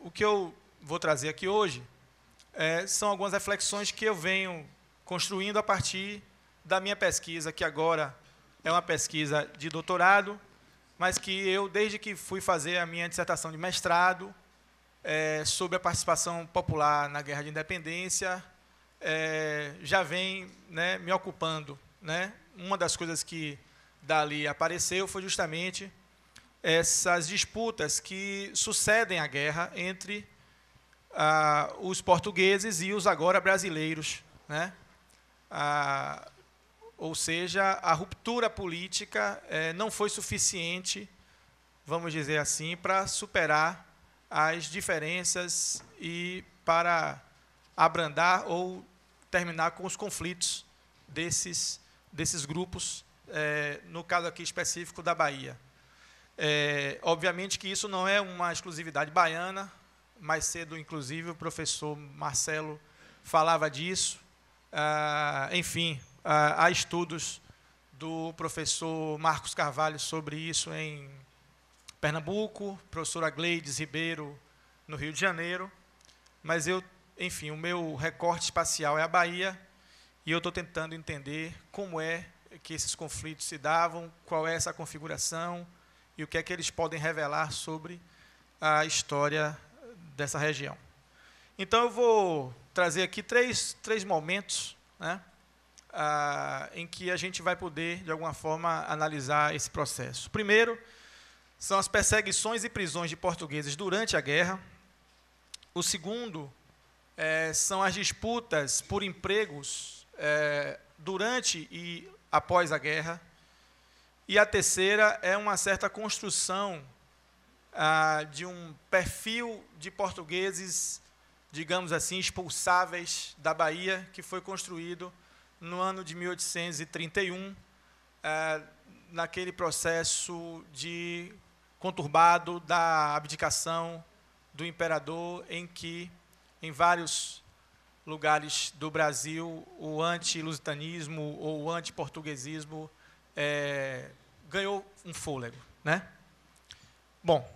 O que eu vou trazer aqui hoje é, são algumas reflexões que eu venho construindo a partir da minha pesquisa, que agora é uma pesquisa de doutorado, mas que eu, desde que fui fazer a minha dissertação de mestrado é, sobre a participação popular na Guerra de Independência, é, já vem né, me ocupando. Né? Uma das coisas que dali apareceu foi justamente essas disputas que sucedem a guerra entre ah, os portugueses e os agora brasileiros. Né? Ah, ou seja, a ruptura política é, não foi suficiente, vamos dizer assim, para superar as diferenças e para abrandar ou terminar com os conflitos desses, desses grupos, é, no caso aqui específico da Bahia. É, obviamente que isso não é uma exclusividade baiana, mais cedo, inclusive, o professor Marcelo falava disso. Ah, enfim, ah, há estudos do professor Marcos Carvalho sobre isso em Pernambuco, professora Gleides Ribeiro no Rio de Janeiro, mas eu, enfim, o meu recorte espacial é a Bahia e eu estou tentando entender como é que esses conflitos se davam, qual é essa configuração e o que é que eles podem revelar sobre a história dessa região. Então eu vou trazer aqui três, três momentos, né? ah, em que a gente vai poder, de alguma forma, analisar esse processo. Primeiro, são as perseguições e prisões de portugueses durante a guerra. O segundo é, são as disputas por empregos é, durante e após a guerra. E a terceira é uma certa construção ah, de um perfil de portugueses, digamos assim, expulsáveis da Bahia, que foi construído no ano de 1831, é, eh, naquele processo de conturbado da abdicação do imperador, em que, em vários lugares do Brasil, o anti-lusitanismo ou o anti-portuguesismo é, ganhou um fôlego. Né? Bom,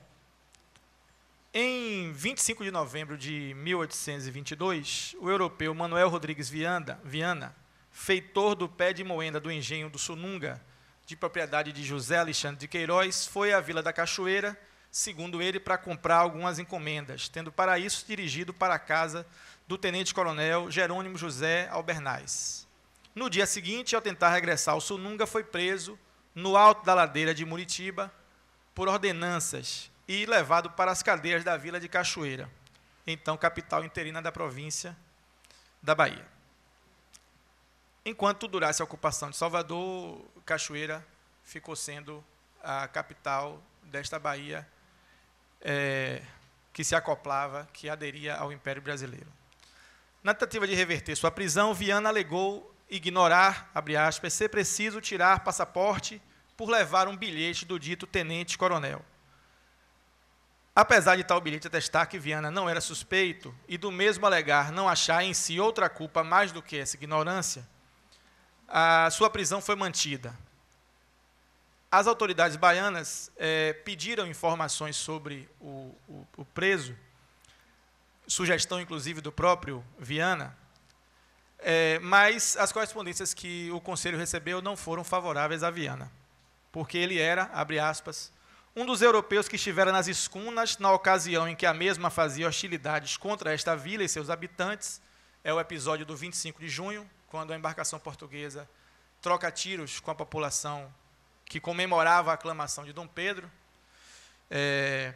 em 25 de novembro de 1822, o europeu Manuel Rodrigues Viana, Viana feitor do pé de moenda do engenho do Sununga, de propriedade de José Alexandre de Queiroz, foi à Vila da Cachoeira, segundo ele, para comprar algumas encomendas, tendo para isso dirigido para a casa do tenente-coronel Jerônimo José Albernaz. No dia seguinte, ao tentar regressar ao Sununga, foi preso no alto da ladeira de Muritiba por ordenanças e levado para as cadeias da Vila de Cachoeira, então capital interina da província da Bahia. Enquanto durasse a ocupação de Salvador, Cachoeira ficou sendo a capital desta Bahia é, que se acoplava, que aderia ao Império Brasileiro. Na tentativa de reverter sua prisão, Viana alegou ignorar, abre aspas, ser preciso tirar passaporte por levar um bilhete do dito tenente-coronel. Apesar de tal bilhete atestar que Viana não era suspeito e do mesmo alegar não achar em si outra culpa mais do que essa ignorância, a sua prisão foi mantida. As autoridades baianas é, pediram informações sobre o, o, o preso, sugestão inclusive do próprio Viana, é, mas as correspondências que o Conselho recebeu não foram favoráveis a Viana, porque ele era, abre aspas, um dos europeus que estivera nas escunas na ocasião em que a mesma fazia hostilidades contra esta vila e seus habitantes, é o episódio do 25 de junho quando a embarcação portuguesa troca tiros com a população que comemorava a aclamação de Dom Pedro, é,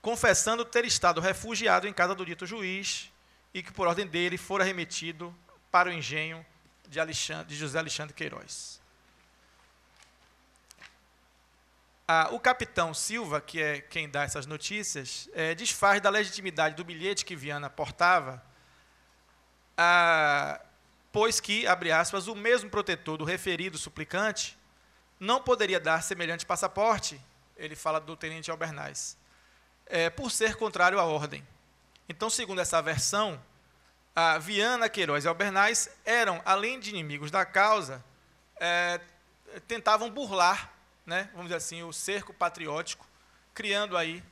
confessando ter estado refugiado em casa do dito juiz e que, por ordem dele, fora remetido para o engenho de, Alexandre, de José Alexandre Queiroz. o capitão Silva, que é quem dá essas notícias, é, desfaz da legitimidade do bilhete que Viana portava ah, pois que, abre aspas, o mesmo protetor do referido suplicante não poderia dar semelhante passaporte, ele fala do tenente Albernaz, é, por ser contrário à ordem. Então, segundo essa versão, a Viana, Queiroz e Albernaz eram, além de inimigos da causa, é, tentavam burlar, né, vamos dizer assim, o cerco patriótico, criando aí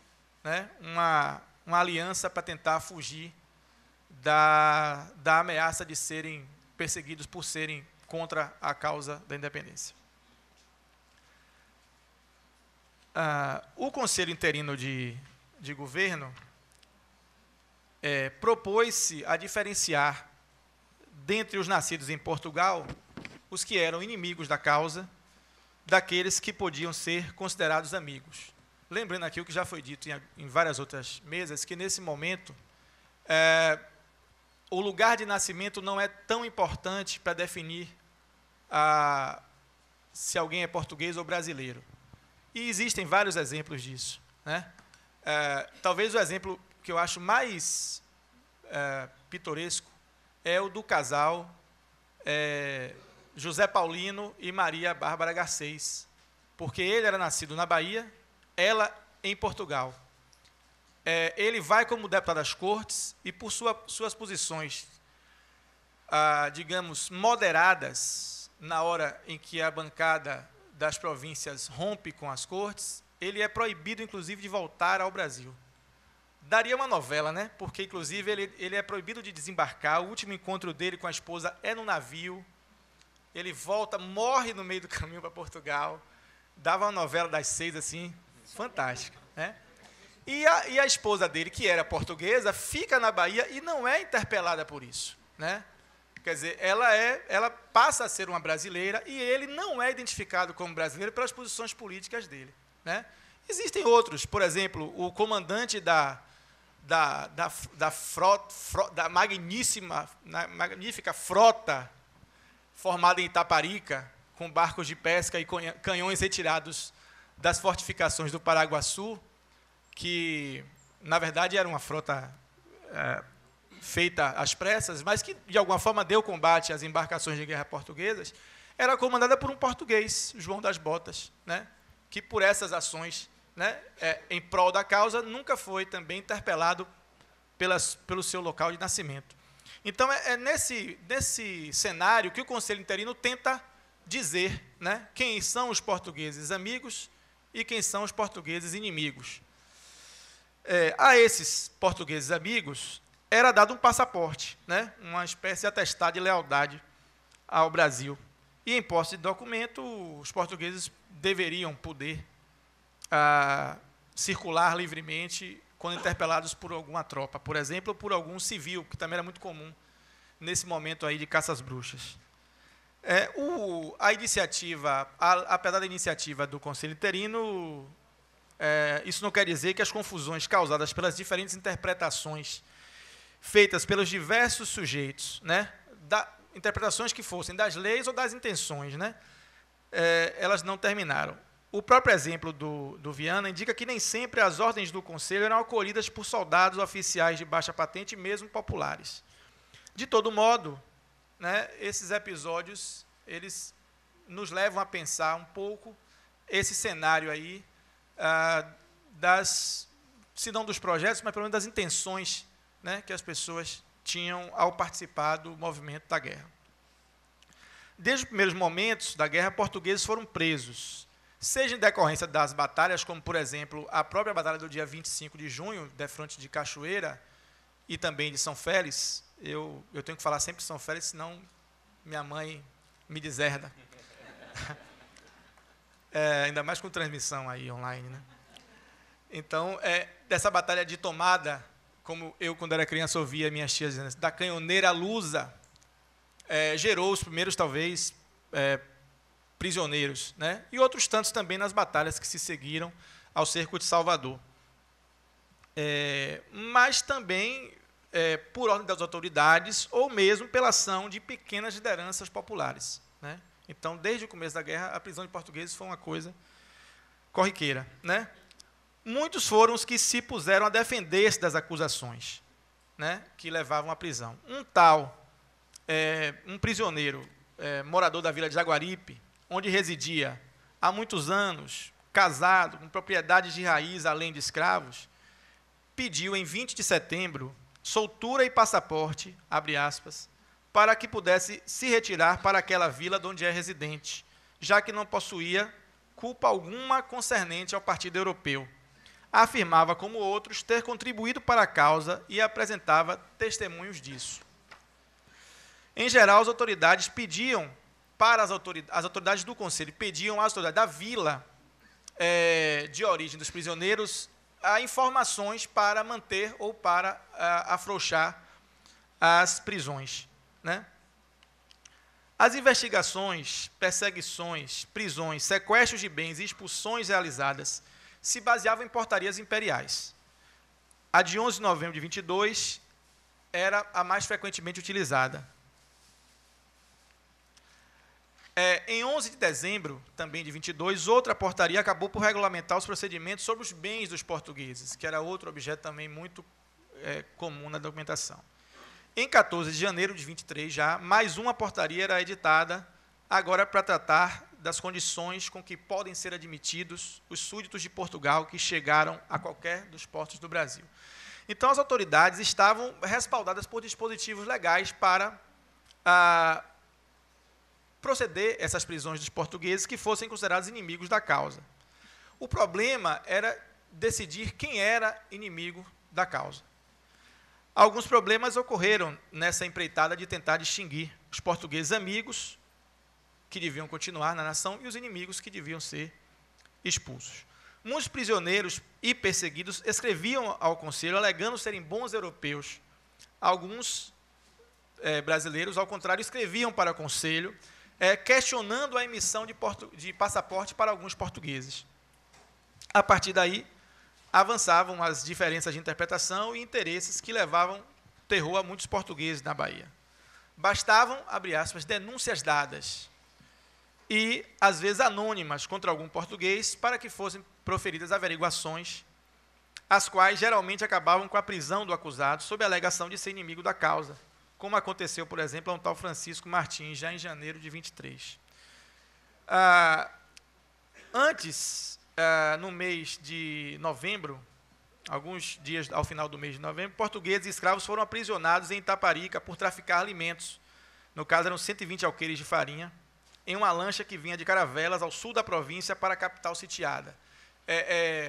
né, uma, uma aliança para tentar fugir da, da ameaça de serem perseguidos por serem contra a causa da independência. Ah, o Conselho Interino de, de Governo é, propôs-se a diferenciar, dentre os nascidos em Portugal, os que eram inimigos da causa, daqueles que podiam ser considerados amigos. Lembrando aqui o que já foi dito em, em várias outras mesas, que nesse momento é, o lugar de nascimento não é tão importante para definir a, se alguém é português ou brasileiro. E existem vários exemplos disso. Né? É, talvez o exemplo que eu acho mais é, pitoresco é o do casal é, José Paulino e Maria Bárbara Garcês, porque ele era nascido na Bahia, ela em Portugal é, ele vai como deputado das cortes e por sua, suas posições, ah, digamos, moderadas, na hora em que a bancada das províncias rompe com as cortes, ele é proibido, inclusive, de voltar ao Brasil. Daria uma novela, né? Porque, inclusive, ele, ele é proibido de desembarcar. O último encontro dele com a esposa é no navio. Ele volta, morre no meio do caminho para Portugal. Dava uma novela das seis, assim, fantástica. Né? E a, e a esposa dele, que era portuguesa, fica na Bahia e não é interpelada por isso. Né? Quer dizer, ela, é, ela passa a ser uma brasileira e ele não é identificado como brasileiro pelas posições políticas dele. Né? Existem outros, por exemplo, o comandante da, da, da, da, frota, da magníssima, magnífica frota formada em Itaparica, com barcos de pesca e canhões retirados das fortificações do Paraguaçu, que, na verdade, era uma frota é, feita às pressas, mas que, de alguma forma, deu combate às embarcações de guerra portuguesas, era comandada por um português, João das Botas, né, que, por essas ações né, é, em prol da causa, nunca foi também interpelado pelas, pelo seu local de nascimento. Então, é, é nesse, nesse cenário que o Conselho Interino tenta dizer né, quem são os portugueses amigos e quem são os portugueses inimigos é, a esses portugueses amigos era dado um passaporte, né, uma espécie de atestado de lealdade ao Brasil. E em posse de documento, os portugueses deveriam poder ah, circular livremente quando interpelados por alguma tropa, por exemplo, por algum civil, que também era muito comum nesse momento aí de caças bruxas. É, o, a iniciativa, a, apesar da iniciativa do Conselho Interino, é, isso não quer dizer que as confusões causadas pelas diferentes interpretações feitas pelos diversos sujeitos, né, da, interpretações que fossem das leis ou das intenções, né, é, elas não terminaram. O próprio exemplo do, do Viana indica que nem sempre as ordens do Conselho eram acolhidas por soldados oficiais de baixa patente, mesmo populares. De todo modo, né, esses episódios eles nos levam a pensar um pouco esse cenário aí ah, das, se não dos projetos, mas pelo menos das intenções né, que as pessoas tinham ao participar do movimento da guerra. Desde os primeiros momentos da guerra, portugueses foram presos, seja em decorrência das batalhas, como, por exemplo, a própria batalha do dia 25 de junho, defronte de Cachoeira, e também de São Félix. Eu, eu tenho que falar sempre de São Félix, senão minha mãe me deserda. É, ainda mais com transmissão aí online, né? Então, é, dessa batalha de tomada, como eu, quando era criança, ouvia minhas tias dizendo, assim, da canhoneira lusa, é, gerou os primeiros, talvez, é, prisioneiros, né? e outros tantos também nas batalhas que se seguiram ao cerco de Salvador. É, mas também é, por ordem das autoridades, ou mesmo pela ação de pequenas lideranças populares. Né? Então, desde o começo da guerra, a prisão de portugueses foi uma coisa corriqueira. Né? Muitos foram os que se puseram a defender-se das acusações né, que levavam à prisão. Um tal, é, um prisioneiro, é, morador da vila de Jaguaripe, onde residia há muitos anos, casado, com propriedades de raiz além de escravos, pediu em 20 de setembro soltura e passaporte, abre aspas, para que pudesse se retirar para aquela vila de onde é residente, já que não possuía culpa alguma concernente ao Partido Europeu. Afirmava, como outros, ter contribuído para a causa e apresentava testemunhos disso. Em geral, as autoridades pediam para as autoridades, as autoridades do conselho pediam às autoridades da vila é, de origem dos prisioneiros a informações para manter ou para a, eh, afrouxar as prisões. Né? As investigações, perseguições, prisões, sequestros de bens e expulsões realizadas se baseavam em portarias imperiais. A de 11 de novembro de 22 era a mais frequentemente utilizada. É, em 11 de dezembro, também de 22, outra portaria acabou por regulamentar os procedimentos sobre os bens dos portugueses, que era outro objeto também muito é, comum na documentação. Em 14 de janeiro de 23 já, mais uma portaria era editada, agora para tratar das condições com que podem ser admitidos os súditos de Portugal que chegaram a qualquer dos portos do Brasil. Então, as autoridades estavam respaldadas por dispositivos legais para ah, proceder essas prisões dos portugueses que fossem considerados inimigos da causa. O problema era decidir quem era inimigo da causa. Alguns problemas ocorreram nessa empreitada de tentar distinguir os portugueses amigos, que deviam continuar na nação, e os inimigos, que deviam ser expulsos. Muitos prisioneiros e perseguidos escreviam ao conselho alegando serem bons europeus. Alguns é, brasileiros, ao contrário, escreviam para o conselho é, questionando a emissão de, de passaporte para alguns portugueses. A partir daí, avançavam as diferenças de interpretação e interesses que levavam terror a muitos portugueses na Bahia. Bastavam, abre aspas, denúncias dadas e, às vezes, anônimas contra algum português para que fossem proferidas averiguações, as quais geralmente acabavam com a prisão do acusado sob a alegação de ser inimigo da causa, como aconteceu, por exemplo, a um tal Francisco Martins, já em janeiro de 23. Ah, antes ah, no mês de novembro, alguns dias ao final do mês de novembro, portugueses e escravos foram aprisionados em Itaparica por traficar alimentos. No caso, eram 120 alqueires de farinha, em uma lancha que vinha de Caravelas, ao sul da província, para a capital sitiada. É,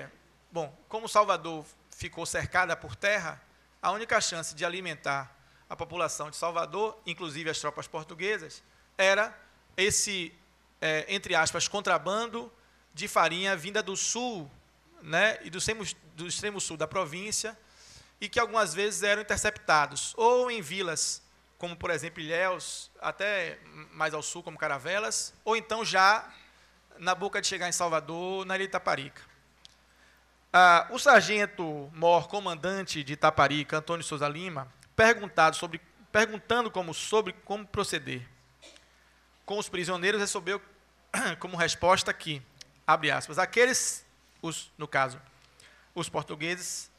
é, bom, como Salvador ficou cercada por terra, a única chance de alimentar a população de Salvador, inclusive as tropas portuguesas, era esse, é, entre aspas, contrabando de farinha vinda do sul né, e do extremo, do extremo sul da província, e que algumas vezes eram interceptados, ou em vilas, como por exemplo Ilhéus, até mais ao sul, como Caravelas, ou então já na boca de chegar em Salvador, na ilha de Itaparica. Ah, o sargento mor comandante de Itaparica, Antônio Souza Lima, perguntado sobre, perguntando como, sobre como proceder com os prisioneiros, recebeu como resposta que abre aspas, aqueles, os, no caso, os portugueses,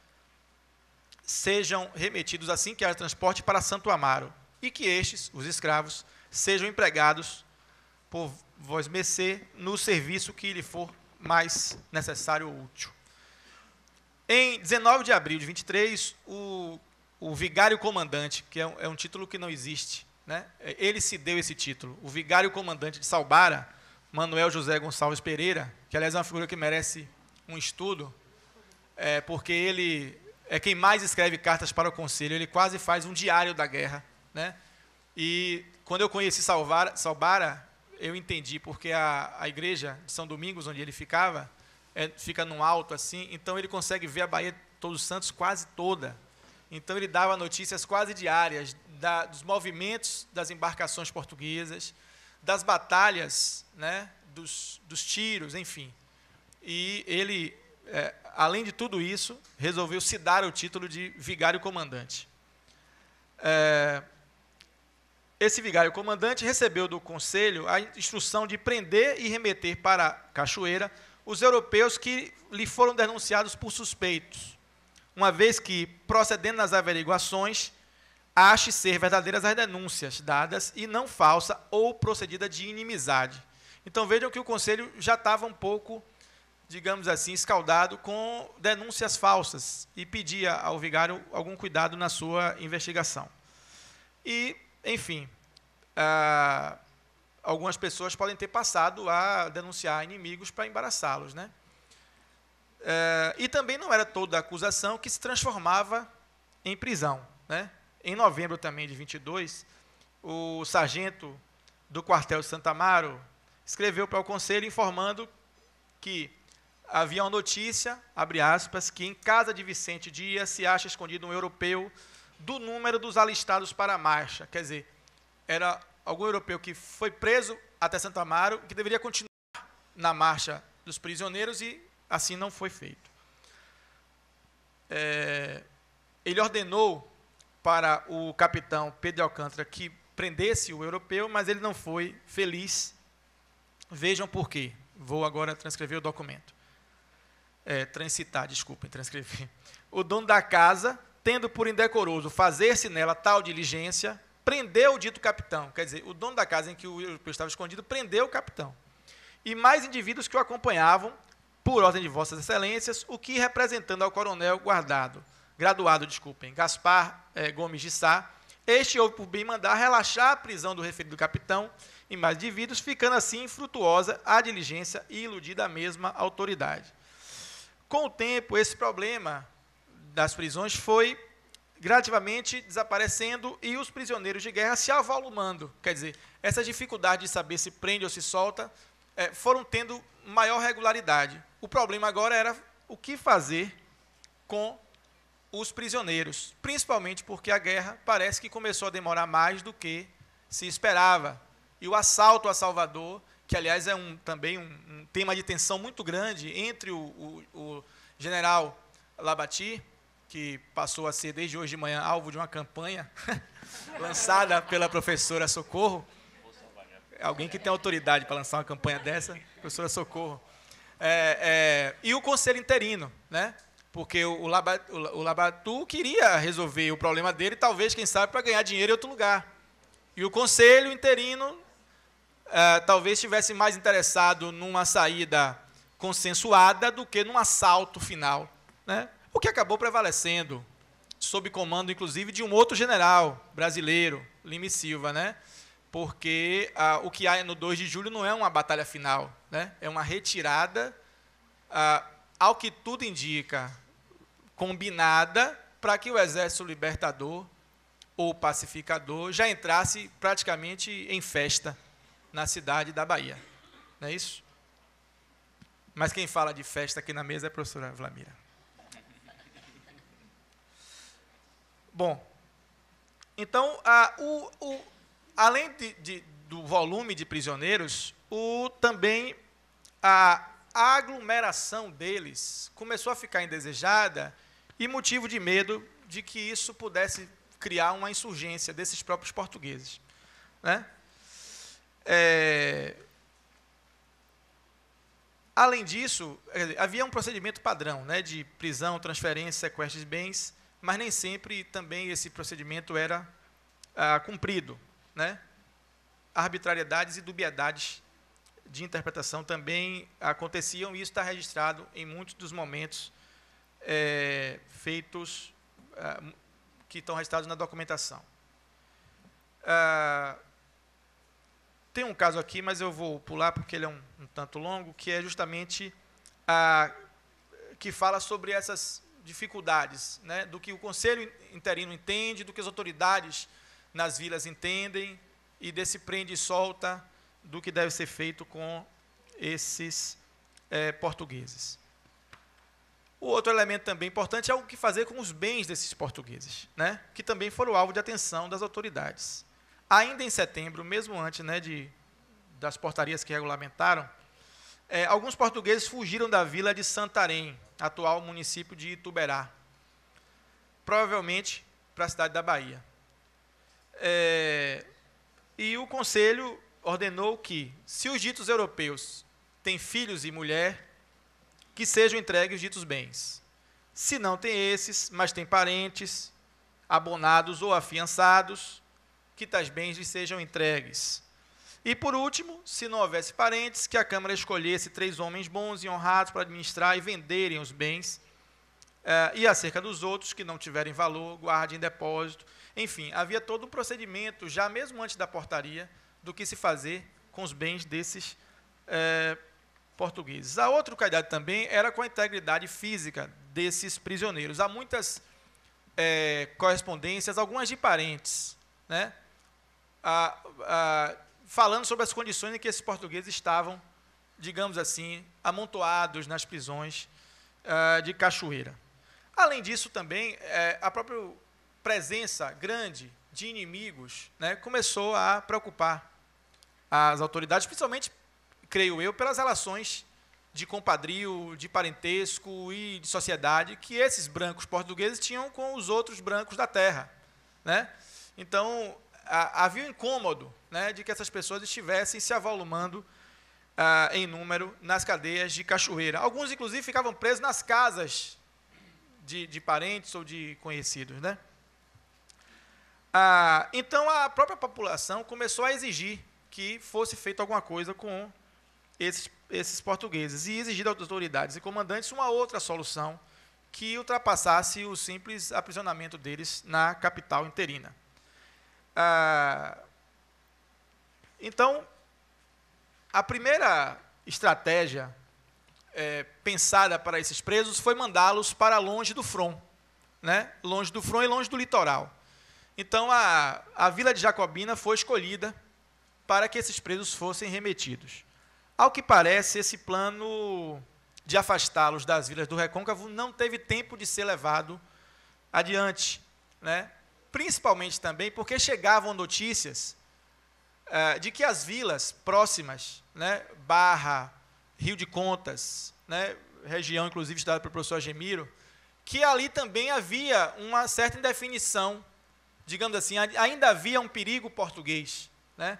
sejam remetidos assim que haja transporte para Santo Amaro, e que estes, os escravos, sejam empregados por vós mercê no serviço que lhe for mais necessário ou útil. Em 19 de abril de 23, o, o vigário comandante, que é um, é um título que não existe, né? ele se deu esse título, o vigário comandante de Salbara, Manuel José Gonçalves Pereira, que aliás é uma figura que merece um estudo, é, porque ele é quem mais escreve cartas para o Conselho, ele quase faz um diário da guerra. Né? E quando eu conheci Salvara, Salbara, eu entendi, porque a, a igreja de São Domingos, onde ele ficava, é, fica num alto assim, então ele consegue ver a Bahia Todos Santos quase toda. Então ele dava notícias quase diárias da, dos movimentos das embarcações portuguesas, das batalhas, né, dos, dos tiros, enfim. E ele, é, além de tudo isso, resolveu se dar o título de vigário comandante. É, esse vigário comandante recebeu do conselho a instrução de prender e remeter para Cachoeira os europeus que lhe foram denunciados por suspeitos, uma vez que, procedendo nas averiguações, ache ser verdadeiras as denúncias dadas e não falsa ou procedida de inimizade. Então vejam que o conselho já estava um pouco, digamos assim, escaldado com denúncias falsas e pedia ao vigário algum cuidado na sua investigação. E, enfim, ah, algumas pessoas podem ter passado a denunciar inimigos para embaraçá-los, né? Eh, e também não era toda a acusação que se transformava em prisão, né? Em novembro também de 22, o sargento do quartel de Santa Amaro escreveu para o conselho informando que havia uma notícia, abre aspas, que em casa de Vicente Dias se acha escondido um europeu do número dos alistados para a marcha. Quer dizer, era algum europeu que foi preso até Santa Amaro, que deveria continuar na marcha dos prisioneiros e assim não foi feito. É, ele ordenou para o capitão Pedro Alcântara que prendesse o europeu, mas ele não foi feliz. Vejam por quê. Vou agora transcrever o documento. É, transitar, desculpem, transcrever. O dono da casa, tendo por indecoroso fazer-se nela tal diligência, prendeu o dito capitão. Quer dizer, o dono da casa em que o europeu estava escondido prendeu o capitão. E mais indivíduos que o acompanhavam, por ordem de Vossas Excelências, o que representando ao coronel guardado graduado, desculpem, Gaspar é, Gomes de Sá, este houve por bem mandar relaxar a prisão do referido capitão e mais indivíduos, ficando assim infrutuosa a diligência e iludida a mesma autoridade. Com o tempo, esse problema das prisões foi gradativamente desaparecendo e os prisioneiros de guerra se avolumando. Quer dizer, essa dificuldade de saber se prende ou se solta é, foram tendo maior regularidade. O problema agora era o que fazer com os prisioneiros, principalmente porque a guerra parece que começou a demorar mais do que se esperava. E o assalto a Salvador, que aliás é um, também um, um tema de tensão muito grande entre o, o, o general Labati, que passou a ser desde hoje de manhã alvo de uma campanha lançada pela professora Socorro. Alguém que tem autoridade para lançar uma campanha dessa, professora Socorro. É, é, e o conselho interino, né? Porque o, Laba, o Labatu queria resolver o problema dele, talvez, quem sabe, para ganhar dinheiro em outro lugar. E o conselho interino uh, talvez estivesse mais interessado numa saída consensuada do que num assalto final. Né? O que acabou prevalecendo, sob comando, inclusive, de um outro general brasileiro, Lime Silva, né? porque uh, o que há no 2 de julho não é uma batalha final, né? é uma retirada. Uh, ao que tudo indica, combinada para que o exército libertador ou pacificador já entrasse praticamente em festa na cidade da Bahia. Não é isso? Mas quem fala de festa aqui na mesa é a professora Vlamira. Bom, então, a, o, o, além de, de, do volume de prisioneiros, o, também a, a aglomeração deles começou a ficar indesejada e motivo de medo de que isso pudesse criar uma insurgência desses próprios portugueses. Né? É... Além disso, havia um procedimento padrão né, de prisão, transferência, sequestro de bens, mas nem sempre também esse procedimento era ah, cumprido. Né? Arbitrariedades e dubiedades de interpretação também aconteciam, e isso está registrado em muitos dos momentos é, feitos é, que estão registrados na documentação. É, tem um caso aqui, mas eu vou pular porque ele é um, um tanto longo, que é justamente a que fala sobre essas dificuldades, né, do que o conselho interino entende, do que as autoridades nas vilas entendem e desse prende e solta do que deve ser feito com esses é, portugueses. O outro elemento também importante é o que fazer com os bens desses portugueses, né, que também foram alvo de atenção das autoridades. Ainda em setembro, mesmo antes né, de, das portarias que regulamentaram, é, alguns portugueses fugiram da vila de Santarém, atual município de Ituberá, provavelmente para a cidade da Bahia. É, e o conselho ordenou que, se os ditos europeus têm filhos e mulher, que sejam entregues os ditos bens. Se não tem esses, mas tem parentes, abonados ou afiançados, que tais bens lhes sejam entregues. E por último, se não houvesse parentes, que a Câmara escolhesse três homens bons e honrados para administrar e venderem os bens, eh, e acerca dos outros que não tiverem valor, guardem em depósito. Enfim, havia todo um procedimento, já mesmo antes da portaria, do que se fazer com os bens desses é, portugueses. A outra qualidade também era com a integridade física desses prisioneiros. Há muitas é, correspondências, algumas de parentes, né, a, a, falando sobre as condições em que esses portugueses estavam, digamos assim, amontoados nas prisões a, ah, de Cachoeira. Além disso, também, é, a própria presença grande de inimigos né, começou a preocupar as autoridades, principalmente, creio eu, pelas relações de compadrio, de parentesco e de sociedade que esses brancos portugueses tinham com os outros brancos da terra. Né? Então, a, havia um incômodo né, de que essas pessoas estivessem se avolumando ah, em número nas cadeias de cachoeira. Alguns, inclusive, ficavam presos nas casas de, de parentes ou de conhecidos. Né? Ah, então a própria população começou a exigir que fosse feita alguma coisa com esses, esses portugueses e exigir das autoridades e comandantes uma outra solução que ultrapassasse o simples aprisionamento deles na capital interina. Ah, então, a primeira estratégia é, pensada para esses presos foi mandá-los para longe do front, né? longe do front e longe do litoral. Então a, a vila de Jacobina foi escolhida para que esses presos fossem remetidos. Ao que parece, esse plano de afastá-los das vilas do Recôncavo não teve tempo de ser levado adiante, né? principalmente também porque chegavam notícias eh, de que as vilas próximas, né, Barra, Rio de Contas, né, região inclusive estudada pelo professor Gemiro, que ali também havia uma certa indefinição digamos assim, ainda havia um perigo português. Né?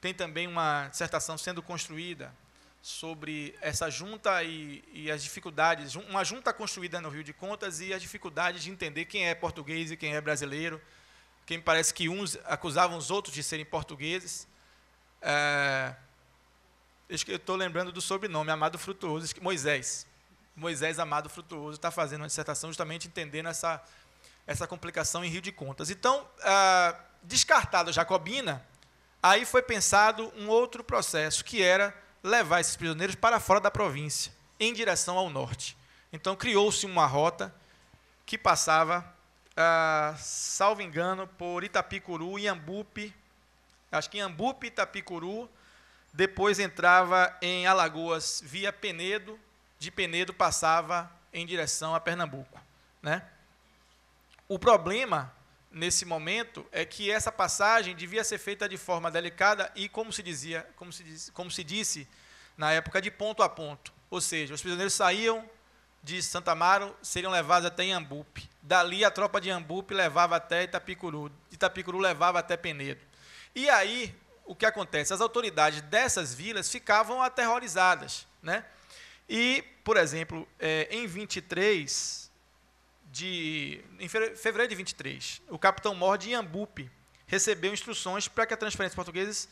Tem também uma dissertação sendo construída sobre essa junta e, e, as dificuldades, uma junta construída no Rio de Contas e as dificuldades de entender quem é português e quem é brasileiro, quem parece que uns acusavam os outros de serem portugueses. É, eu estou lembrando do sobrenome, Amado Frutuoso, Moisés. Moisés Amado Frutuoso está fazendo uma dissertação justamente entendendo essa essa complicação em Rio de Contas. Então, ah, descartado a Jacobina, aí foi pensado um outro processo, que era levar esses prisioneiros para fora da província, em direção ao norte. Então, criou-se uma rota que passava, ah, salvo engano, por Itapicuru, Iambupe, acho que Iambupe, Itapicuru, depois entrava em Alagoas via Penedo, de Penedo passava em direção a Pernambuco, né? O problema nesse momento é que essa passagem devia ser feita de forma delicada e, como se dizia, como se, como se disse na época, de ponto a ponto. Ou seja, os prisioneiros saíam de Santa Amaro, seriam levados até Iambupe. Dali a tropa de Iambupe levava até Itapicuru, de Itapicuru levava até Penedo. E aí, o que acontece? As autoridades dessas vilas ficavam aterrorizadas, né? E, por exemplo, é, em 23, de, em fevereiro de 23, o capitão Mor de Iambupe recebeu instruções para que a transferência portuguesa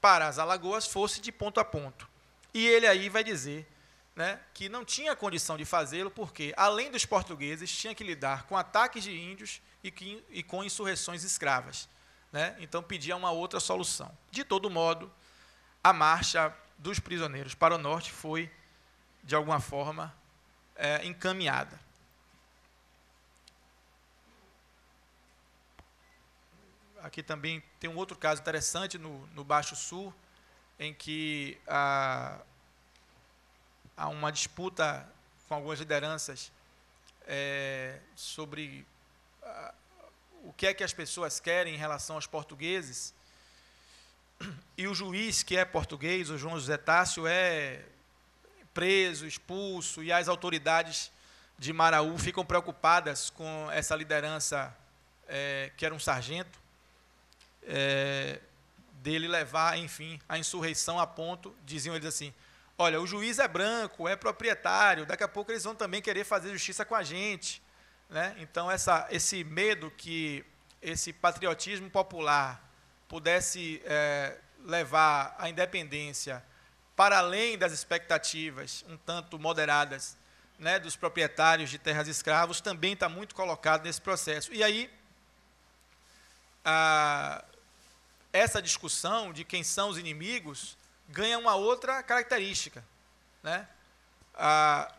para as Alagoas fosse de ponto a ponto. E ele aí vai dizer né, que não tinha condição de fazê-lo, porque, além dos portugueses, tinha que lidar com ataques de índios e, que, e com insurreições escravas. Né? Então, pedia uma outra solução. De todo modo, a marcha dos prisioneiros para o norte foi, de alguma forma, é, encaminhada. aqui também tem um outro caso interessante no, no Baixo Sul, em que há, há uma disputa com algumas lideranças é, sobre a, o que é que as pessoas querem em relação aos portugueses. E o juiz que é português, o João José Tássio, é preso, expulso, e as autoridades de Maraú ficam preocupadas com essa liderança é, que era um sargento, é, dele levar, enfim, a insurreição a ponto, diziam eles assim, olha, o juiz é branco, é proprietário, daqui a pouco eles vão também querer fazer justiça com a gente. Né? Então, essa, esse medo que esse patriotismo popular pudesse é, levar a independência para além das expectativas um tanto moderadas né, dos proprietários de terras escravos, também está muito colocado nesse processo. E aí, ah, essa discussão de quem são os inimigos ganha uma outra característica. Né? Ah,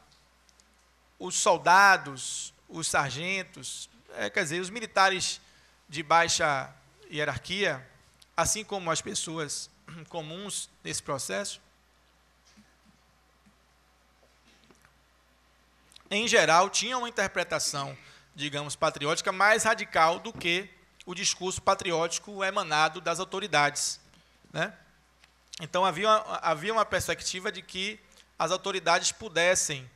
os soldados, os sargentos, é, quer dizer, os militares de baixa hierarquia, assim como as pessoas comuns nesse processo, em geral, tinham uma interpretação, digamos, patriótica mais radical do que o discurso patriótico é emanado das autoridades. Né? Então, havia, havia uma perspectiva de que as autoridades pudessem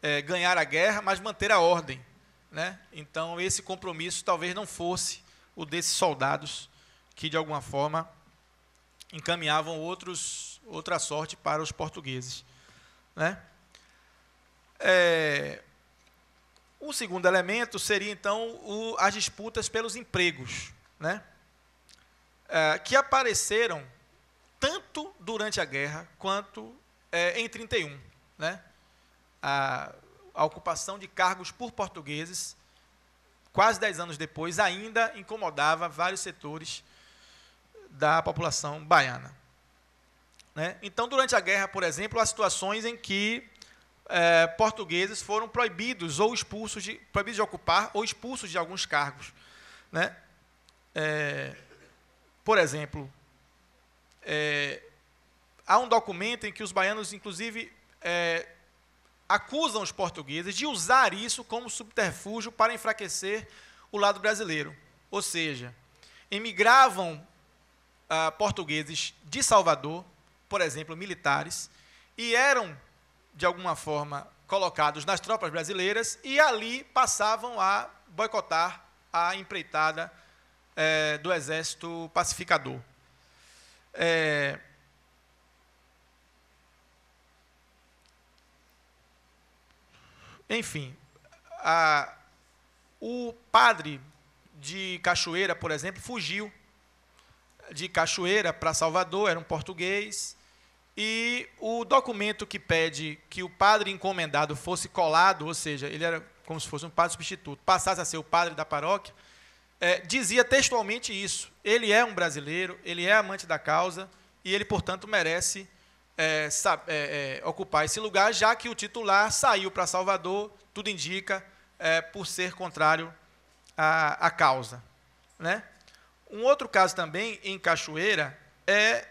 é, ganhar a guerra, mas manter a ordem. Né? Então, esse compromisso talvez não fosse o desses soldados que, de alguma forma, encaminhavam outros, outra sorte para os portugueses. Né? É, o segundo elemento seria, então, o, as disputas pelos empregos, né? É, que apareceram tanto durante a guerra quanto é, em 31. Né? A, a ocupação de cargos por portugueses, quase dez anos depois, ainda incomodava vários setores da população baiana. Né? Então, durante a guerra, por exemplo, há situações em que é, portugueses foram proibidos ou expulsos de, proibidos de ocupar ou expulsos de alguns cargos. Né? É, por exemplo, é, há um documento em que os baianos, inclusive, é, acusam os portugueses de usar isso como subterfúgio para enfraquecer o lado brasileiro. Ou seja, emigravam ah, portugueses de Salvador, por exemplo, militares, e eram de alguma forma, colocados nas tropas brasileiras e ali passavam a boicotar a empreitada é, do exército pacificador. É, enfim, a, o padre de Cachoeira, por exemplo, fugiu de Cachoeira para Salvador, era um português, e o documento que pede que o padre encomendado fosse colado, ou seja, ele era como se fosse um padre substituto, passasse a ser o padre da paróquia, é, dizia textualmente isso. Ele é um brasileiro, ele é amante da causa e ele, portanto, merece é, é, é, ocupar esse lugar, já que o titular saiu para Salvador, tudo indica, é, por ser contrário à, à causa. Né? Um outro caso também, em Cachoeira, é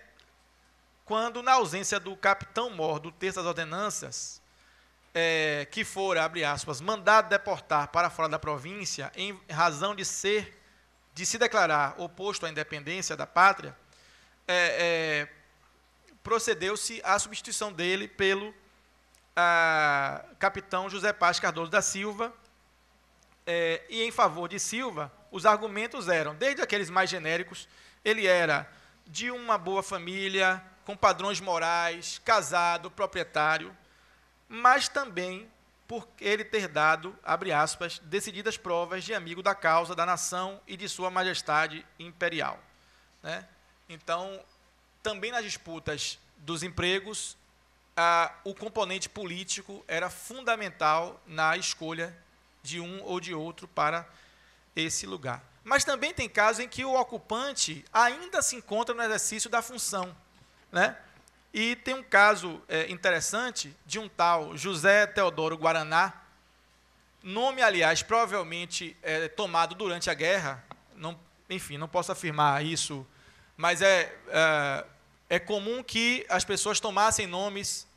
quando, na ausência do capitão-mor do texto das ordenanças, é, que fora, abre aspas, mandado deportar para fora da província, em razão de ser, de se declarar oposto à independência da pátria, é, é, procedeu-se à substituição dele pelo a, capitão José Paz Cardoso da Silva, é, e em favor de Silva, os argumentos eram, desde aqueles mais genéricos, ele era de uma boa família, com padrões morais, casado, proprietário, mas também por ele ter dado, abre aspas, decididas provas de amigo da causa, da nação e de sua majestade imperial. Né? Então, também nas disputas dos empregos, a, o componente político era fundamental na escolha de um ou de outro para esse lugar. Mas também tem casos em que o ocupante ainda se encontra no exercício da função. Né? E tem um caso é, interessante de um tal José Teodoro Guaraná, nome, aliás, provavelmente é, tomado durante a guerra, não, enfim, não posso afirmar isso, mas é, é, é comum que as pessoas tomassem nomes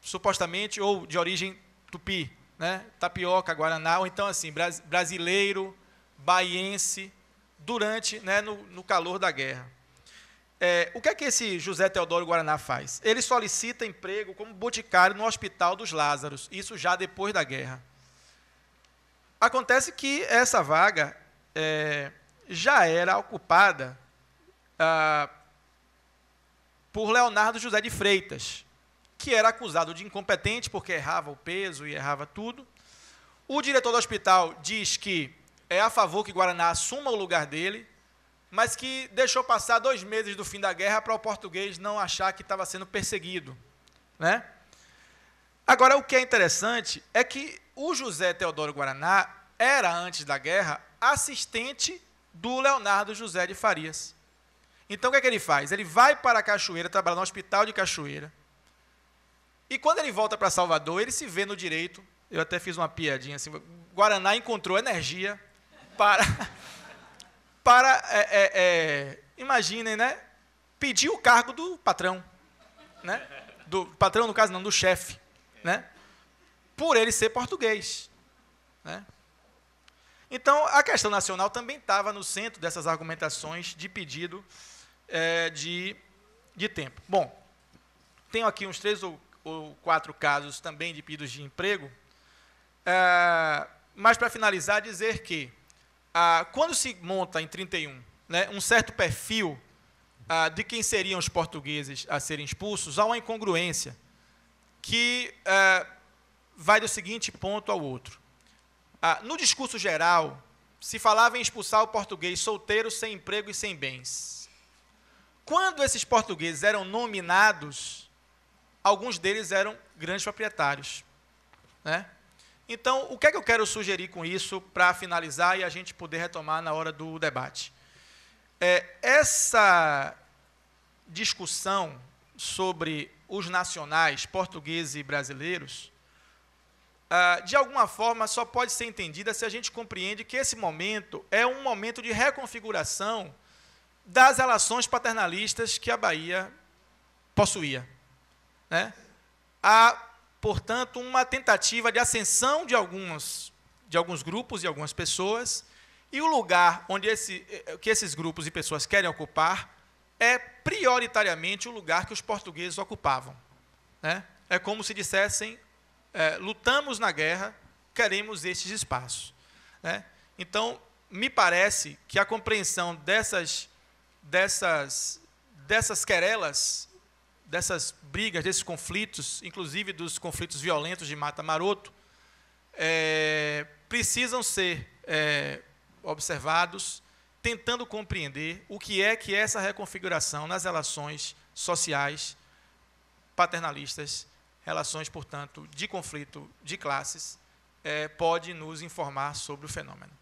supostamente ou de origem tupi, né? tapioca, guaraná, ou então assim, brasileiro, baiense, durante, né, no, no calor da guerra. É, o que é que esse José Teodoro Guaraná faz? Ele solicita emprego como boticário no Hospital dos Lázaros, isso já depois da guerra. Acontece que essa vaga é, já era ocupada ah, por Leonardo José de Freitas, que era acusado de incompetente porque errava o peso e errava tudo. O diretor do hospital diz que é a favor que Guaraná assuma o lugar dele, mas que deixou passar dois meses do fim da guerra para o português não achar que estava sendo perseguido. Né? Agora, o que é interessante é que o José Teodoro Guaraná era, antes da guerra, assistente do Leonardo José de Farias. Então, o que, é que ele faz? Ele vai para a Cachoeira, trabalhar no Hospital de Cachoeira. E quando ele volta para Salvador, ele se vê no direito. Eu até fiz uma piadinha assim. Guaraná encontrou energia para para, é, é, é, imaginem, né, pedir o cargo do patrão. Né? Do patrão, no caso, não, do chefe. Né? Por ele ser português. Né? Então, a questão nacional também estava no centro dessas argumentações de pedido é, de, de tempo. Bom, tenho aqui uns três ou, ou quatro casos também de pedidos de emprego, é, mas para finalizar, dizer que ah, quando se monta em 31 né, um certo perfil ah, de quem seriam os portugueses a serem expulsos, há uma incongruência que ah, vai do seguinte ponto ao outro. no discurso geral, se falava em expulsar o português solteiro, sem emprego e sem bens. Quando esses portugueses eram nominados, alguns deles eram grandes proprietários. Né? Então, o que é que eu quero sugerir com isso para finalizar e a gente poder retomar na hora do debate? É, essa discussão sobre os nacionais portugueses e brasileiros, ah, de alguma forma, só pode ser entendida se a gente compreende que esse momento é um momento de reconfiguração das relações paternalistas que a Bahia possuía. Né? A portanto, uma tentativa de ascensão de alguns, de alguns grupos e algumas pessoas, e o lugar onde esse, eh, que esses grupos e pessoas querem ocupar é prioritariamente o lugar que os portugueses ocupavam. Né? É como se dissessem: é, lutamos na guerra, queremos estes espaços. Né? Então, me parece que a compreensão dessas, dessas, dessas querelas dessas brigas, desses conflitos, inclusive dos conflitos violentos de Mata Maroto, é, precisam ser é, observados, tentando compreender o que é que é essa reconfiguração nas relações sociais paternalistas, relações, portanto, de conflito de classes, é, pode nos informar sobre o fenômeno.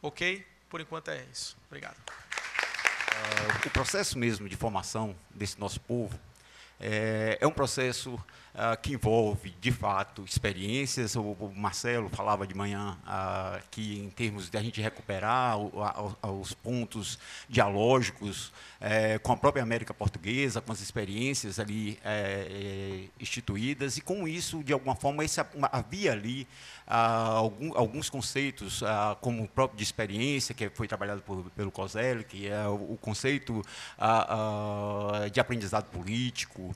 Ok? Por enquanto é isso. Obrigado. É, o processo mesmo de formação desse nosso povo é, é um processo uh, que envolve, de fato, experiências. O, o Marcelo falava de manhã uh, que, em termos de a gente recuperar o, a, os pontos dialógicos eh, com a própria América Portuguesa, com as experiências ali eh, eh, instituídas, e com isso, de alguma forma, esse, havia ali ah, algum, alguns conceitos, como o próprio de experiência, que foi trabalhado por, pelo Coselli, que é o, o conceito de aprendizado político,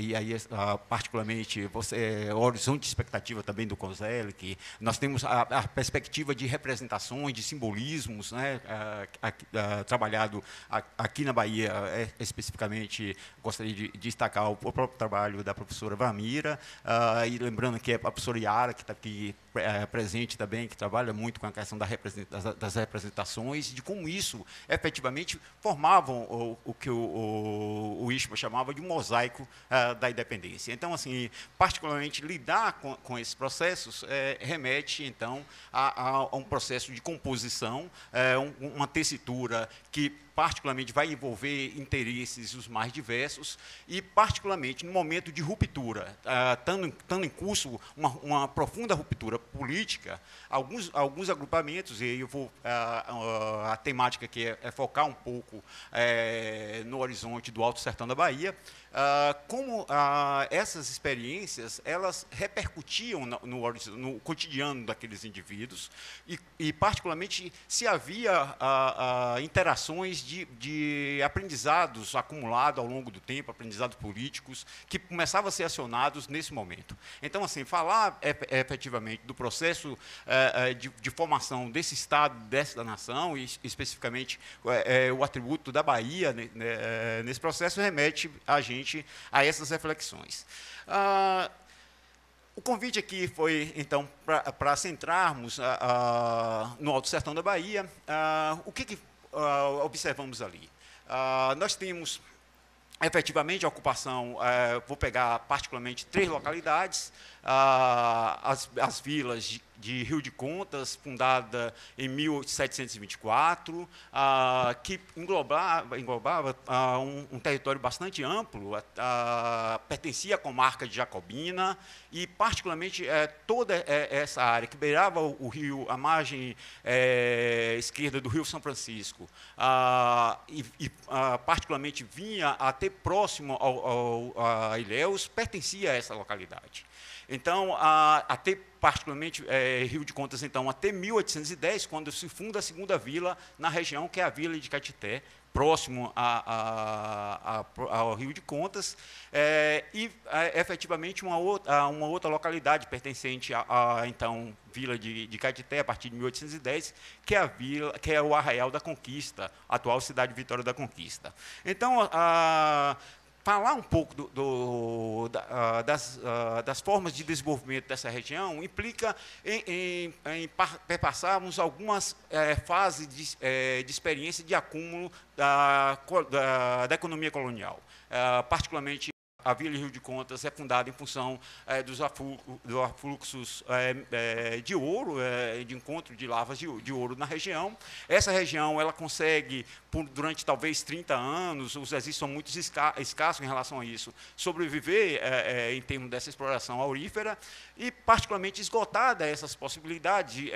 e aí particularmente você, é, horizonte de expectativa também do CONSEL, que nós temos a, a perspectiva de representações, de simbolismos, né, a, a, trabalhado aqui na Bahia, é, especificamente, gostaria de, de destacar o, o, próprio trabalho da professora Vamira, ah, e lembrando que é a professora Yara, que está aqui é, presente também, que trabalha muito com a questão da das representações, de como isso efetivamente formavam o, o que o, o, o chamava de um mosaico ah, da independência. Então, assim, particularmente lidar com, com esses processos é, remete, então, a, a, a, um processo de composição, é, um, uma tessitura que particularmente, vai envolver interesses os mais diversos e, particularmente, no momento de ruptura, estando ah, em curso uma, uma, profunda ruptura política, alguns, alguns agrupamentos, e eu vou, a, ah, ah, a temática que é, é, focar um pouco eh, no horizonte do Alto Sertão da Bahia, Uh, como uh, essas experiências elas repercutiam no, no, no cotidiano daqueles indivíduos e, e particularmente se havia uh, interações de, de aprendizados acumulados ao longo do tempo, aprendizados políticos, que começavam a ser acionados nesse momento. Então, assim, falar é, é, efetivamente do processo é, de, de, formação desse Estado, dessa nação, e especificamente o atributo da Bahia né, né, nesse processo, remete a gente a essas reflexões. Ah, o convite aqui foi, então, para centrarmos ah, ah, no Alto Sertão da Bahia, o que, que uh, observamos ali? Uh, nós temos efetivamente a ocupação, eh, vou pegar particularmente três localidades, ah, as, as vilas de, de Rio de Contas, fundada em 1724, ah, que englobava, englobava ah, um, um, território bastante amplo, ah, pertencia à comarca de Jacobina e, particularmente, eh, toda eh, essa área que beirava o, o rio, a margem eh, esquerda do Rio São Francisco, e, e particularmente vinha até próximo ao, ao, a Ilhéus, pertencia a essa localidade. Então, a, até particularmente é, Rio de Contas, então, até 1810, quando se funda a segunda vila na região, que é a Vila de Catité, próximo a, a, a, ao Rio de Contas, é, e é, efetivamente uma outra, uma outra localidade pertencente à então Vila de, de Catité, a partir de 1810, que é, a vila, que é o Arraial da Conquista, atual Cidade Vitória da Conquista. Então, a, falar um pouco do, do, da, ah, das, ah, das, formas de desenvolvimento dessa região implica em, em, em perpassarmos algumas eh, fases de, eh, de, experiência de acúmulo da, da, da economia colonial, ah, particularmente a Vila Rio de Contas é fundada em função é, dos afluxos é, de ouro, é, de encontro de lavas de, de, ouro na região. Essa região ela consegue, por, durante talvez 30 anos, os exícios são muito escassos em relação a isso, sobreviver em termos dessa exploração aurífera e, particularmente, esgotada essas possibilidades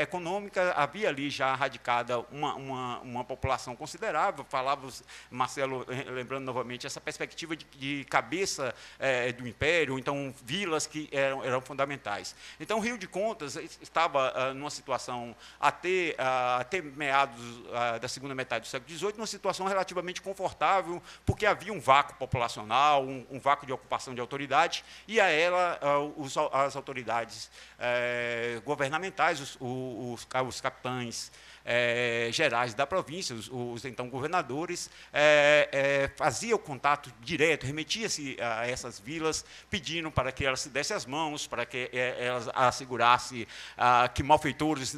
econômicas. Havia ali já radicada uma, uma, uma população considerável. Falava, Marcelo, lembrando novamente, essa perspectiva de, de cabeça é, do império, então vilas que eram, eram fundamentais. Então, Rio de Contas estava ah, numa situação, até, ah, até meados ah, da segunda metade do século XVIII, numa situação relativamente confortável, porque havia um vácuo populacional, um, um vácuo de ocupação de autoridade, e a ela, os, as autoridades eh, governamentais, os, os, os capitães, é, gerais da província, os, os então governadores, é, é, fazia o contato direto, remetia-se a essas vilas, pedindo para que elas se dessem as mãos, para que elas assegurassem ah, que malfeitores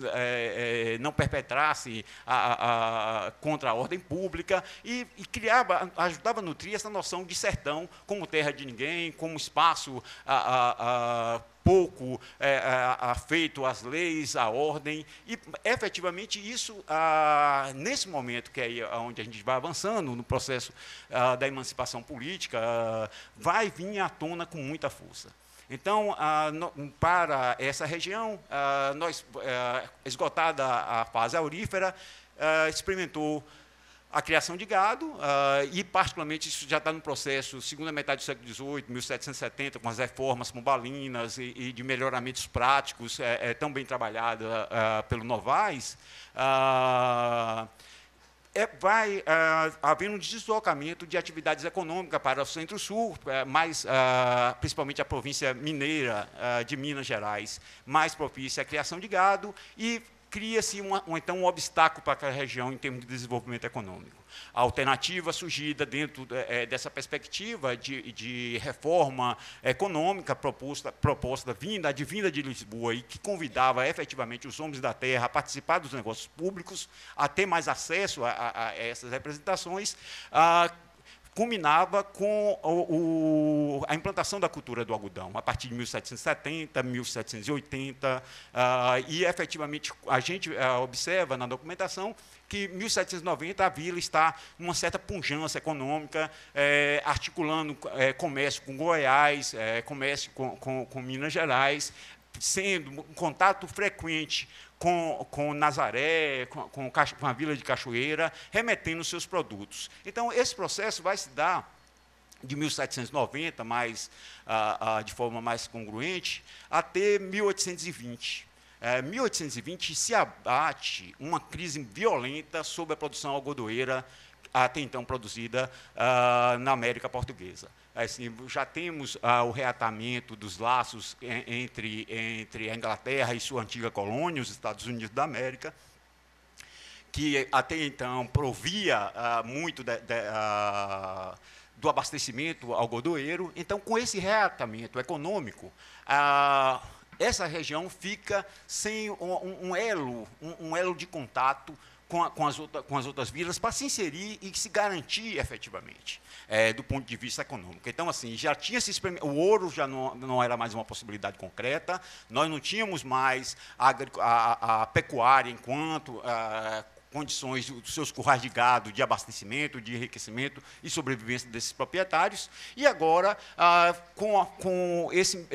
não perpetrassem a, a, contra a ordem pública, e, e criava, ajudava a nutrir essa noção de sertão como terra de ninguém, como espaço a, ah, a ah, pouco é, a, a feito as leis, a ordem, e efetivamente isso, a, ah, nesse momento que é onde a gente vai avançando no processo a, ah, da emancipação política, ah, vai vir à tona com muita força. Então, no, para essa região, nós, eh, esgotada a fase aurífera, experimentou a criação de gado, uh, e particularmente isso já está no processo, segunda metade do século XVIII, 1770, com as reformas pombalinas e, e de melhoramentos práticos, é, é tão bem trabalhada uh, pelo Novaes, uh, ah, é, vai havendo um deslocamento de atividades econômicas para o centro-sul, é, mais, principalmente a província mineira de Minas Gerais, mais propícia à criação de gado, e cria-se então um obstáculo para aquela região em termos de desenvolvimento econômico. A alternativa surgida dentro é, é, dessa perspectiva de, de, reforma econômica proposta, proposta vinda, advinda de Lisboa e que convidava efetivamente os homens da terra a participar dos negócios públicos, a ter mais acesso a, a, a essas representações, culminava com o, o, a implantação da cultura do algodão, a partir de 1770, 1780, ah, e efetivamente a gente ah, observa na documentação que 1790 a vila está numa certa pujança econômica, eh, articulando eh, comércio com Goiás, eh, comércio com, com, com Minas Gerais, sendo um contato frequente com, com Nazaré, com, com, com a Vila de Cachoeira, remetendo seus produtos. Então, esse processo vai se dar de 1790, mais, ah, ah, de forma mais congruente, até 1820. É, 1820 se abate uma crise violenta sobre a produção algodoeira até então produzida ah, na América Portuguesa assim, já temos ah, o reatamento dos laços entre, entre a Inglaterra e sua antiga colônia, os Estados Unidos da América, que até então provia ah, muito de, de, ah, do abastecimento algodoeiro. Então, com esse reatamento econômico, ah, essa região fica sem um, um elo, um, um elo de contato com, a, com, as outra, com, as outras vilas para se inserir e se garantir efetivamente é, do ponto de vista econômico. Então, assim, já tinha se o ouro já não, não era mais uma possibilidade concreta, nós não tínhamos mais a, a, a pecuária enquanto ah, condições dos seus currais de gado, de abastecimento, de enriquecimento e sobrevivência desses proprietários. E agora, ah, com, a, com esse,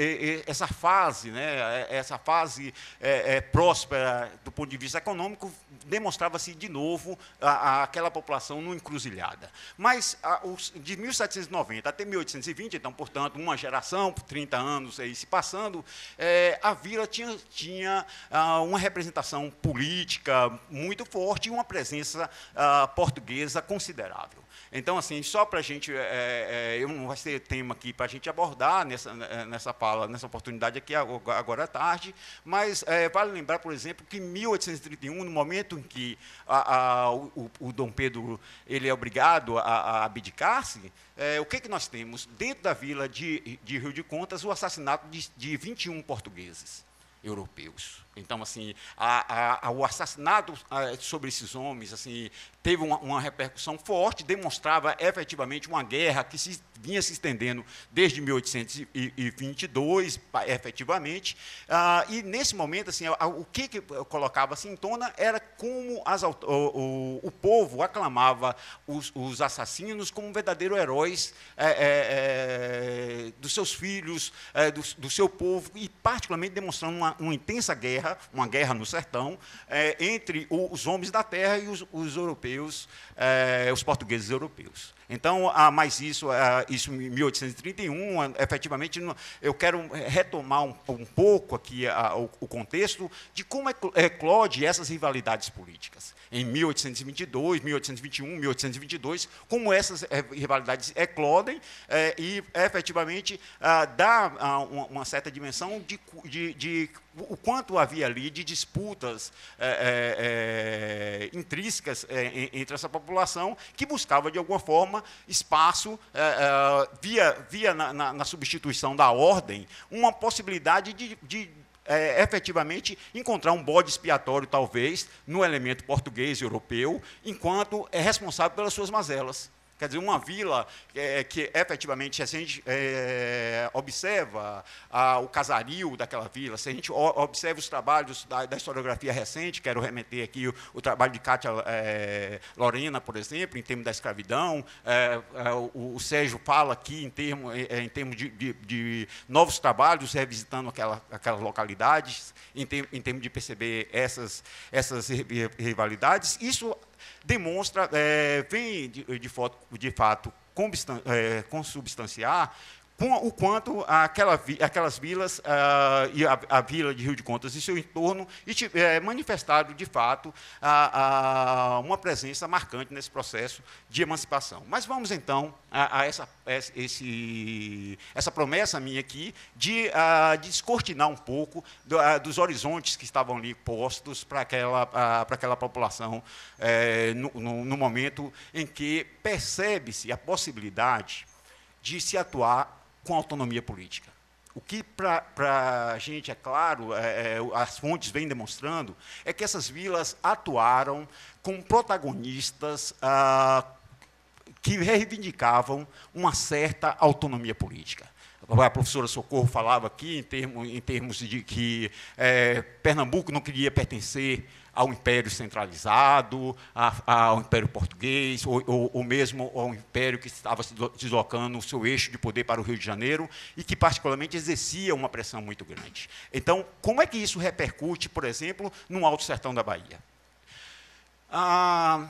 essa fase, né, é, essa fase é, é, próspera do ponto de vista econômico, demonstrava-se de novo a, a, aquela população numa encruzilhada. Mas ah, os, de 1790 até 1820, então, portanto, uma geração, 30 anos aí se passando, é, a vila tinha, tinha ah, uma representação política muito forte tinha uma presença uh, portuguesa considerável. Então, assim, só para a gente, é, é, é, eu não vai ser tema aqui para a gente abordar nessa, né, é, nessa fala, nessa oportunidade aqui agora à tarde, mas é, vale lembrar, por exemplo, que em 1831, no momento em que a, a, o, o, Dom Pedro ele é obrigado a, a abdicar-se, é, o que, que nós temos? Dentro da vila de, de Rio de Contas, o assassinato de, de 21 portugueses europeus. Então, assim, a, a, o assassinato ah, sobre esses homens, assim, teve uma, uma, repercussão forte, demonstrava efetivamente uma guerra que se, vinha se estendendo desde 1822, efetivamente. Ah, e nesse momento, assim, o que, que colocava-se assim, em tona era como as, o, o, o, povo aclamava os, os assassinos como verdadeiros heróis é, é, dos seus filhos, é, do, do, seu povo, e particularmente demonstrando uma, uma intensa guerra guerra, uma guerra no sertão, é, entre os homens da terra e os, os europeus, é, os portugueses europeus. Então, ah, mas isso, ah, isso em 1831, efetivamente, eu quero retomar um, um pouco aqui ah, o, o, contexto de como eclode é, é, essas rivalidades políticas. Em 1822, 1821, 1822, como essas eh, rivalidades eclodem eh, e, efetivamente, ah, dá ah, uma, uma, certa dimensão de, de, de o quanto havia ali de disputas é, é, intrínsecas é, entre essa população que buscava, de alguma forma, espaço, é, é, via, via na, na, na, substituição da ordem, uma possibilidade de, de é, efetivamente encontrar um bode expiatório, talvez, no elemento português e europeu, enquanto é responsável pelas suas mazelas. Quer dizer, uma vila é, que efetivamente, se a gente é, observa a, o casario daquela vila, se a gente observa os trabalhos da, da historiografia recente, quero remeter aqui o, o trabalho de Cátia é, Lorena, por exemplo, em termos da escravidão, é, é, o, o, Sérgio fala aqui em é, termos em termo de, de, de, novos trabalhos revisitando aquela, aquelas localidades, em, term, em termos de perceber essas, essas rivalidades. Isso demonstra, é, vem de, de, foto, de fato eh, consubstanciar o quanto aquela, aquelas vilas uh, e a, a, vila de Rio de Contas e seu entorno e, é, manifestado de fato, a, a uma presença marcante nesse processo de emancipação. Mas vamos, então, a, a essa, esse, essa promessa minha aqui de, uh, ah, de descortinar um pouco do, uh, dos horizontes que estavam ali postos para aquela, uh, para aquela população eh, no, no, no momento em que percebe-se a possibilidade de se atuar com autonomia política. O que para a gente é claro, é, é, as fontes vêm demonstrando, é que essas vilas atuaram com protagonistas ah, que reivindicavam uma certa autonomia política. A professora Socorro falava aqui em termos, em termos de que é, Pernambuco não queria pertencer ao império centralizado, ao império português, ou, ou, ou, mesmo ao império que estava se deslocando o seu eixo de poder para o Rio de Janeiro e que, particularmente, exercia uma pressão muito grande. Então, como é que isso repercute, por exemplo, no Alto Sertão da Bahia? Ah,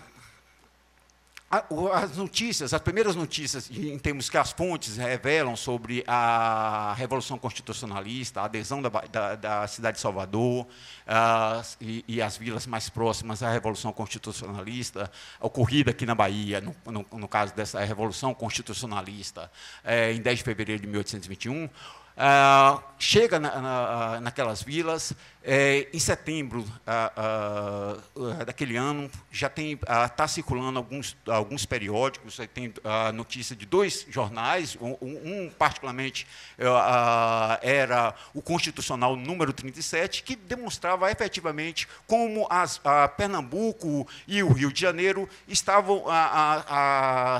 as notícias, as primeiras notícias, em termos que as fontes revelam sobre a Revolução Constitucionalista, a adesão da, da, da cidade de Salvador e, e, as vilas mais próximas à Revolução Constitucionalista, ocorrida aqui na Bahia, no, no, no caso dessa Revolução Constitucionalista, é, em 10 de fevereiro de 1821, ah, chega na, na, ah, naquelas vilas, é, em setembro ah, daquele ano, já está circulando alguns, alguns periódicos, tem a notícia de dois jornais, um, um particularmente é, era o Constitucional número 37, que demonstrava efetivamente como as, Pernambuco e o Rio de Janeiro estavam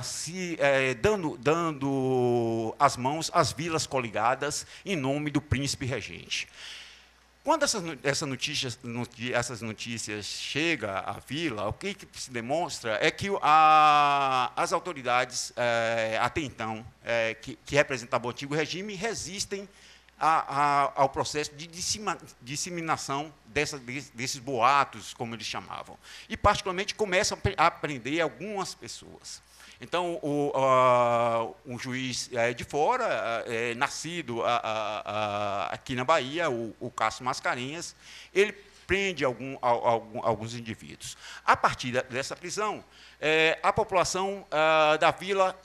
se eh, dando, dando as mãos às vilas coligadas, em nome do príncipe regente. Quando essas, essa notícias, essas notícias chegam à vila, o que, que se demonstra é que a, as autoridades, é, até então, é, que, que, representavam o antigo regime, resistem a, a, ao processo de dissima, disseminação dessa, desses boatos, como eles chamavam. E, particularmente, começam a prender algumas pessoas. Então, o, a, um juiz é, de fora, é, nascido a, aqui na Bahia, o, o Cássio Mascarenhas, ele prende algum, alguns indivíduos. A partir dessa prisão, é, a população ah, da vila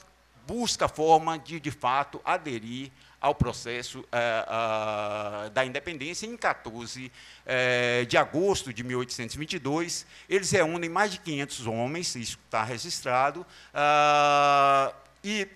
busca forma de, de fato, aderir ao processo eh, ah, da independência. Em 14 eh, de agosto de 1822, eles reúnem mais de 500 homens, isso está registrado, ah, e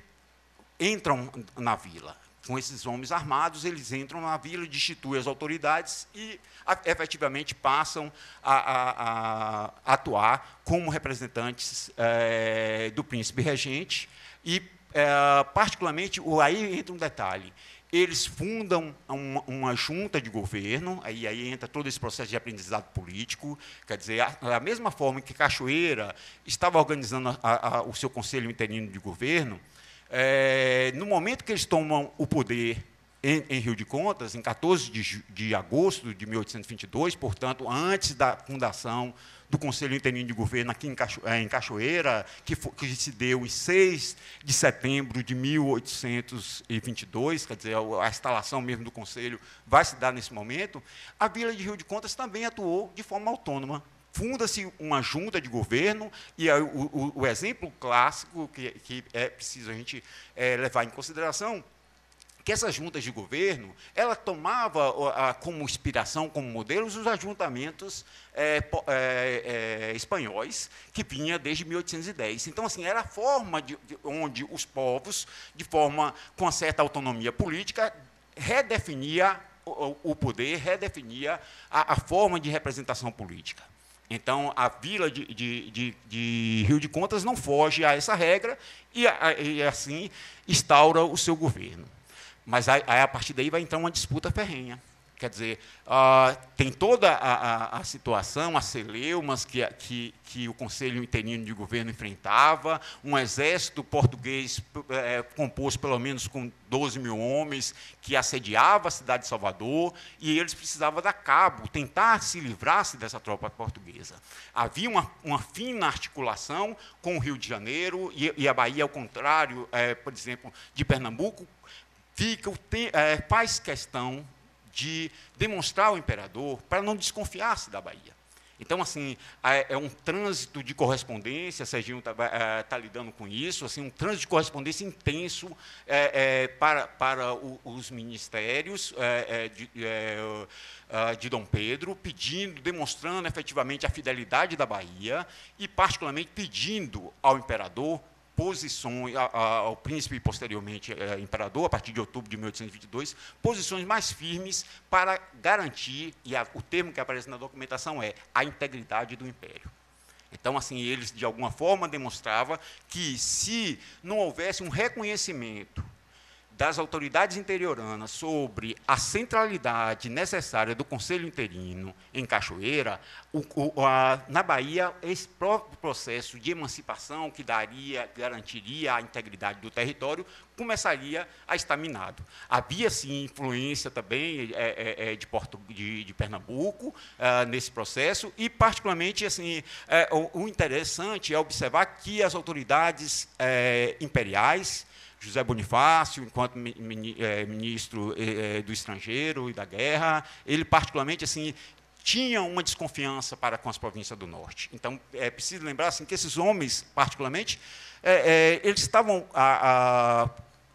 entram na vila. Com esses homens armados, eles entram na vila, destituem as autoridades e a, efetivamente passam a, a, a, atuar como representantes eh, do príncipe regente e é, particularmente, aí entra um detalhe. Eles fundam uma, uma, junta de governo, aí, aí entra todo esse processo de aprendizado político. Quer dizer, da mesma forma que Cachoeira estava organizando a, a, o seu conselho interino de governo, é, no momento que eles tomam o poder em, em, Rio de Contas, em 14 de, de, agosto de 1822, portanto, antes da fundação do Conselho Interino de Governo aqui em, Cacho, é, em Cachoeira, que, for, que, se deu em 6 de setembro de 1822, quer dizer, a, a instalação mesmo do Conselho vai se dar nesse momento, a Vila de Rio de Contas também atuou de forma autônoma, funda-se uma junta de governo, e o, o, o exemplo clássico que, que, é preciso a gente é, levar em consideração que essas juntas de governo, ela tomava como inspiração, como modelos, os ajuntamentos é, é, é, espanhóis, que vinha desde 1810. Então, assim, era a forma de, de, onde os povos, de forma com uma certa autonomia política, redefinia o, o poder, redefinia a, a forma de representação política. Então, a vila de, de, de, de, Rio de Contas não foge a essa regra e, a, e assim instaura o seu governo. Mas aí, a partir daí vai entrar uma disputa ferrenha. Quer dizer, uh, tem toda a, a, a, situação, as celeumas que, que, que, o Conselho Interino de Governo enfrentava, um exército português é, composto pelo menos com 12 mil homens, que assediava a cidade de Salvador, e eles precisavam dar cabo, tentar se livrar-se dessa tropa portuguesa. Havia uma, uma, fina articulação com o Rio de Janeiro, e, e a Bahia, ao contrário, é, por exemplo, de Pernambuco, fica é, faz questão de demonstrar ao imperador para não desconfiar-se da Bahia. Então, assim, é, é um trânsito de correspondência, Serginho está é, tá lidando com isso, assim, um trânsito de correspondência intenso é, é, para, para o, os ministérios é, é de, de Dom Pedro, pedindo, demonstrando efetivamente a fidelidade da Bahia e, particularmente, pedindo ao imperador posições, ao príncipe e posteriormente é, imperador, a partir de outubro de 1822, posições mais firmes para garantir, e o termo que aparece na documentação é a integridade do império. Então, assim, eles de alguma forma demonstrava que se não houvesse um reconhecimento das autoridades interioranas sobre a centralidade necessária do Conselho Interino em Cachoeira, o, o, a, na Bahia, esse próprio processo de emancipação que daria, garantiria a integridade do território, começaria a estar minado. Havia, sim, influência também é, é, é de, Porto, de, de Pernambuco é, nesse processo, e, particularmente, assim, é, o, o, interessante é observar que as autoridades é, imperiais, José Bonifácio, enquanto é, ministro é, é, do Estrangeiro e da Guerra, ele particularmente assim tinha uma desconfiança para com as províncias do Norte. Então é preciso lembrar assim que esses homens, particularmente, é, é, eles estavam a, a,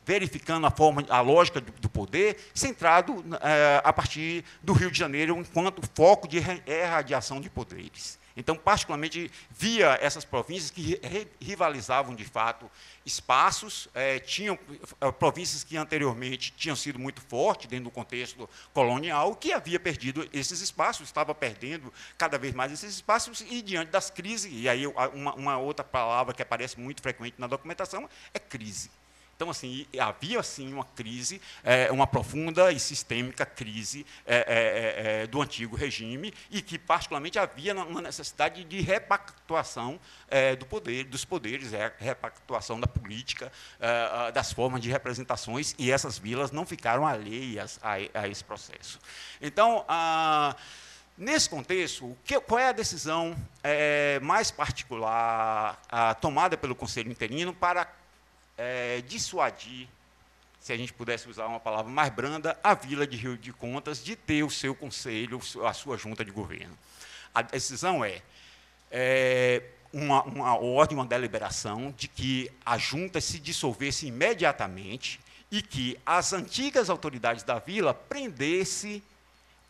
verificando a forma, a lógica do, do poder, centrado é, a partir do Rio de Janeiro enquanto foco de erradiação de poderes. Então, particularmente, via essas províncias que rivalizavam, de fato, espaços, eh, tinham eh, províncias que anteriormente tinham sido muito fortes dentro do contexto colonial, que havia perdido esses espaços, estava perdendo cada vez mais esses espaços, e diante das crises, e aí uma, uma outra palavra que aparece muito frequente na documentação é crise. Então, assim, havia, assim uma crise, é, uma profunda e sistêmica crise é, é, é, é do antigo regime e que, particularmente, havia uma necessidade de repactuação é, do poder, dos poderes, repactuação da política, das formas de representações, e essas vilas não ficaram alheias a, a esse processo. Então, a, Nesse contexto, que, qual é a decisão mais particular a, tomada pelo Conselho Interino para é, dissuadir, se a gente pudesse usar uma palavra mais branda, a Vila de Rio de Contas de ter o seu conselho, a sua junta de governo. A decisão é, é uma, uma ordem, uma deliberação de que a junta se dissolvesse imediatamente e que as antigas autoridades da vila prendesse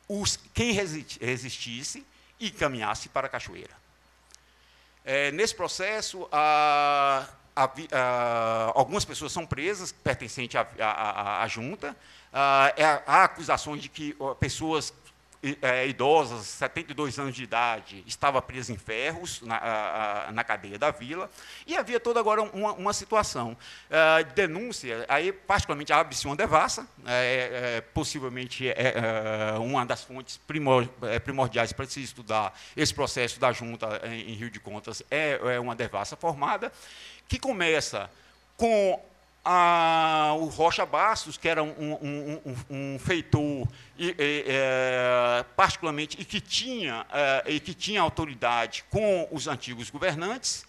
os, quem resistisse e caminhasse para a cachoeira. É, nesse processo, a, a, a, algumas pessoas são presas, pertencentes à, junta. Ah, é, há acusações de que pessoas é, idosas, 72 anos de idade, estava presa em ferros na, na cadeia da vila. E havia toda agora uma, uma situação de ah, denúncia, aí, particularmente a uma Devassa, é, é, possivelmente é, é, uma das fontes primor, é, primordiais para se estudar esse processo da junta em, em Rio de Contas, é, uma devassa formada que começa com a, o Rocha Bastos, que era um, um, um, um feitor e, e, é, particularmente e que tinha é, e que tinha autoridade com os antigos governantes,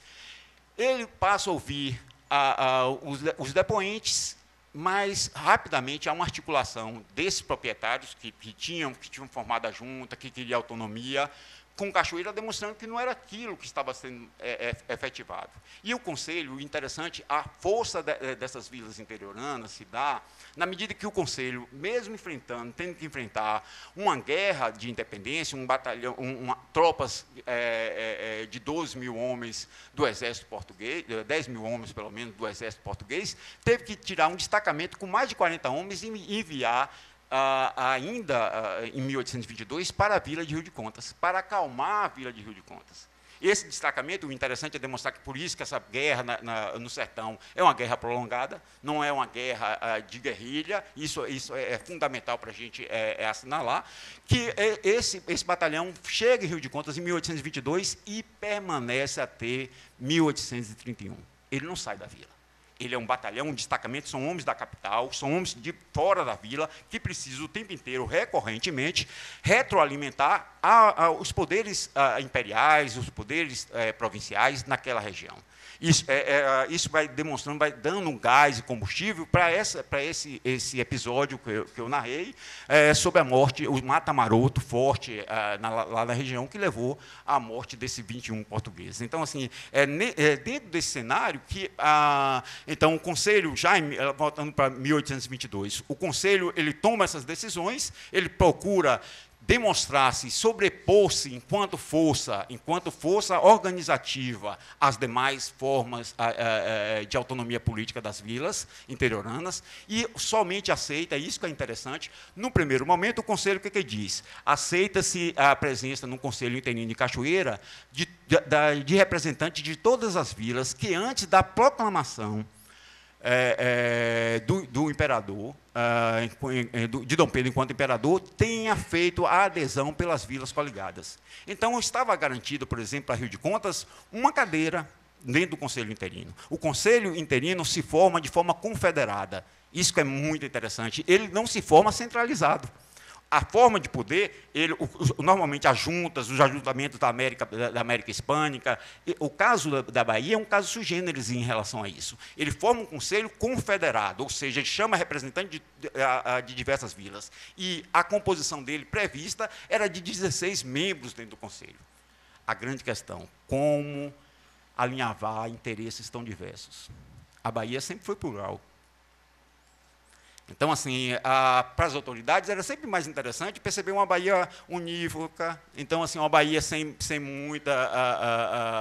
ele passa a ouvir a, a, os, os, depoentes, mas rapidamente há uma articulação desses proprietários que, que tinham que tinham formado a junta, que queria autonomia, com Cachoeira, tá demonstrando que não era aquilo que estava sendo é, é efetivado. E o Conselho, interessante, a força de, é, dessas vilas interioranas se dá na medida que o Conselho, mesmo enfrentando, tendo que enfrentar uma guerra de independência, um batalhão, uma, tropas é, é, é de 12 mil homens do exército português, 10 mil homens, pelo menos, do exército português, teve que tirar um destacamento com mais de 40 homens e enviar ah, ainda ah, em 1822, para a Vila de Rio de Contas, para acalmar a Vila de Rio de Contas. Esse destacamento, o interessante é demonstrar que, por isso que essa guerra na, na, no sertão é uma guerra prolongada, não é uma guerra ah, de guerrilha, isso, isso é, é fundamental para a gente é, é assinalar, que é, esse, esse batalhão chega em Rio de Contas em 1822 e permanece até 1831. Ele não sai da vila. Ele é um batalhão, um destacamento, são homens da capital, são homens de fora da vila, que precisam o tempo inteiro, recorrentemente, retroalimentar a, a, os poderes a, ah, imperiais, os poderes eh, provinciais naquela região. Isso, é, é, ah, isso vai demonstrando, vai dando um gás e combustível para esse, esse episódio que eu, que eu narrei é, sobre a morte, o mata-maroto forte ah, na, lá na região, que levou à morte desse 21 português. Então, assim, é, ne, é, dentro desse cenário que a, ah, então, o Conselho, já eh, voltando para 1822, o Conselho ele toma essas decisões, ele procura demonstrasse, sobrepor-se enquanto força, enquanto força organizativa às demais formas de autonomia política das vilas interioranas e somente aceita, isso que é interessante, no primeiro momento o conselho o que, é que diz? Aceita-se a presença no conselho interino de Cachoeira de, de, de representantes de todas as vilas que antes da proclamação é, é, do, do, imperador, ah, de Dom Pedro enquanto imperador, tenha feito a adesão pelas vilas coligadas. Então, estava garantido, por exemplo, a Rio de Contas, uma cadeira dentro do Conselho Interino. O Conselho Interino se forma de forma confederada. Isso é muito interessante. Ele não se forma centralizado a forma de poder, ele, o, normalmente as juntas, os ajuntamentos da América, da América Hispânica, o caso da, da, Bahia é um caso sui generis em relação a isso. Ele forma um conselho confederado, ou seja, ele chama representantes de, de, de, diversas vilas. E a composição dele prevista era de 16 membros dentro do conselho. A grande questão, como alinhavar interesses tão diversos? A Bahia sempre foi plural. Então, assim, para as autoridades era sempre mais interessante perceber uma Bahia unívoca, então, assim, uma Bahia sem, sem muita a,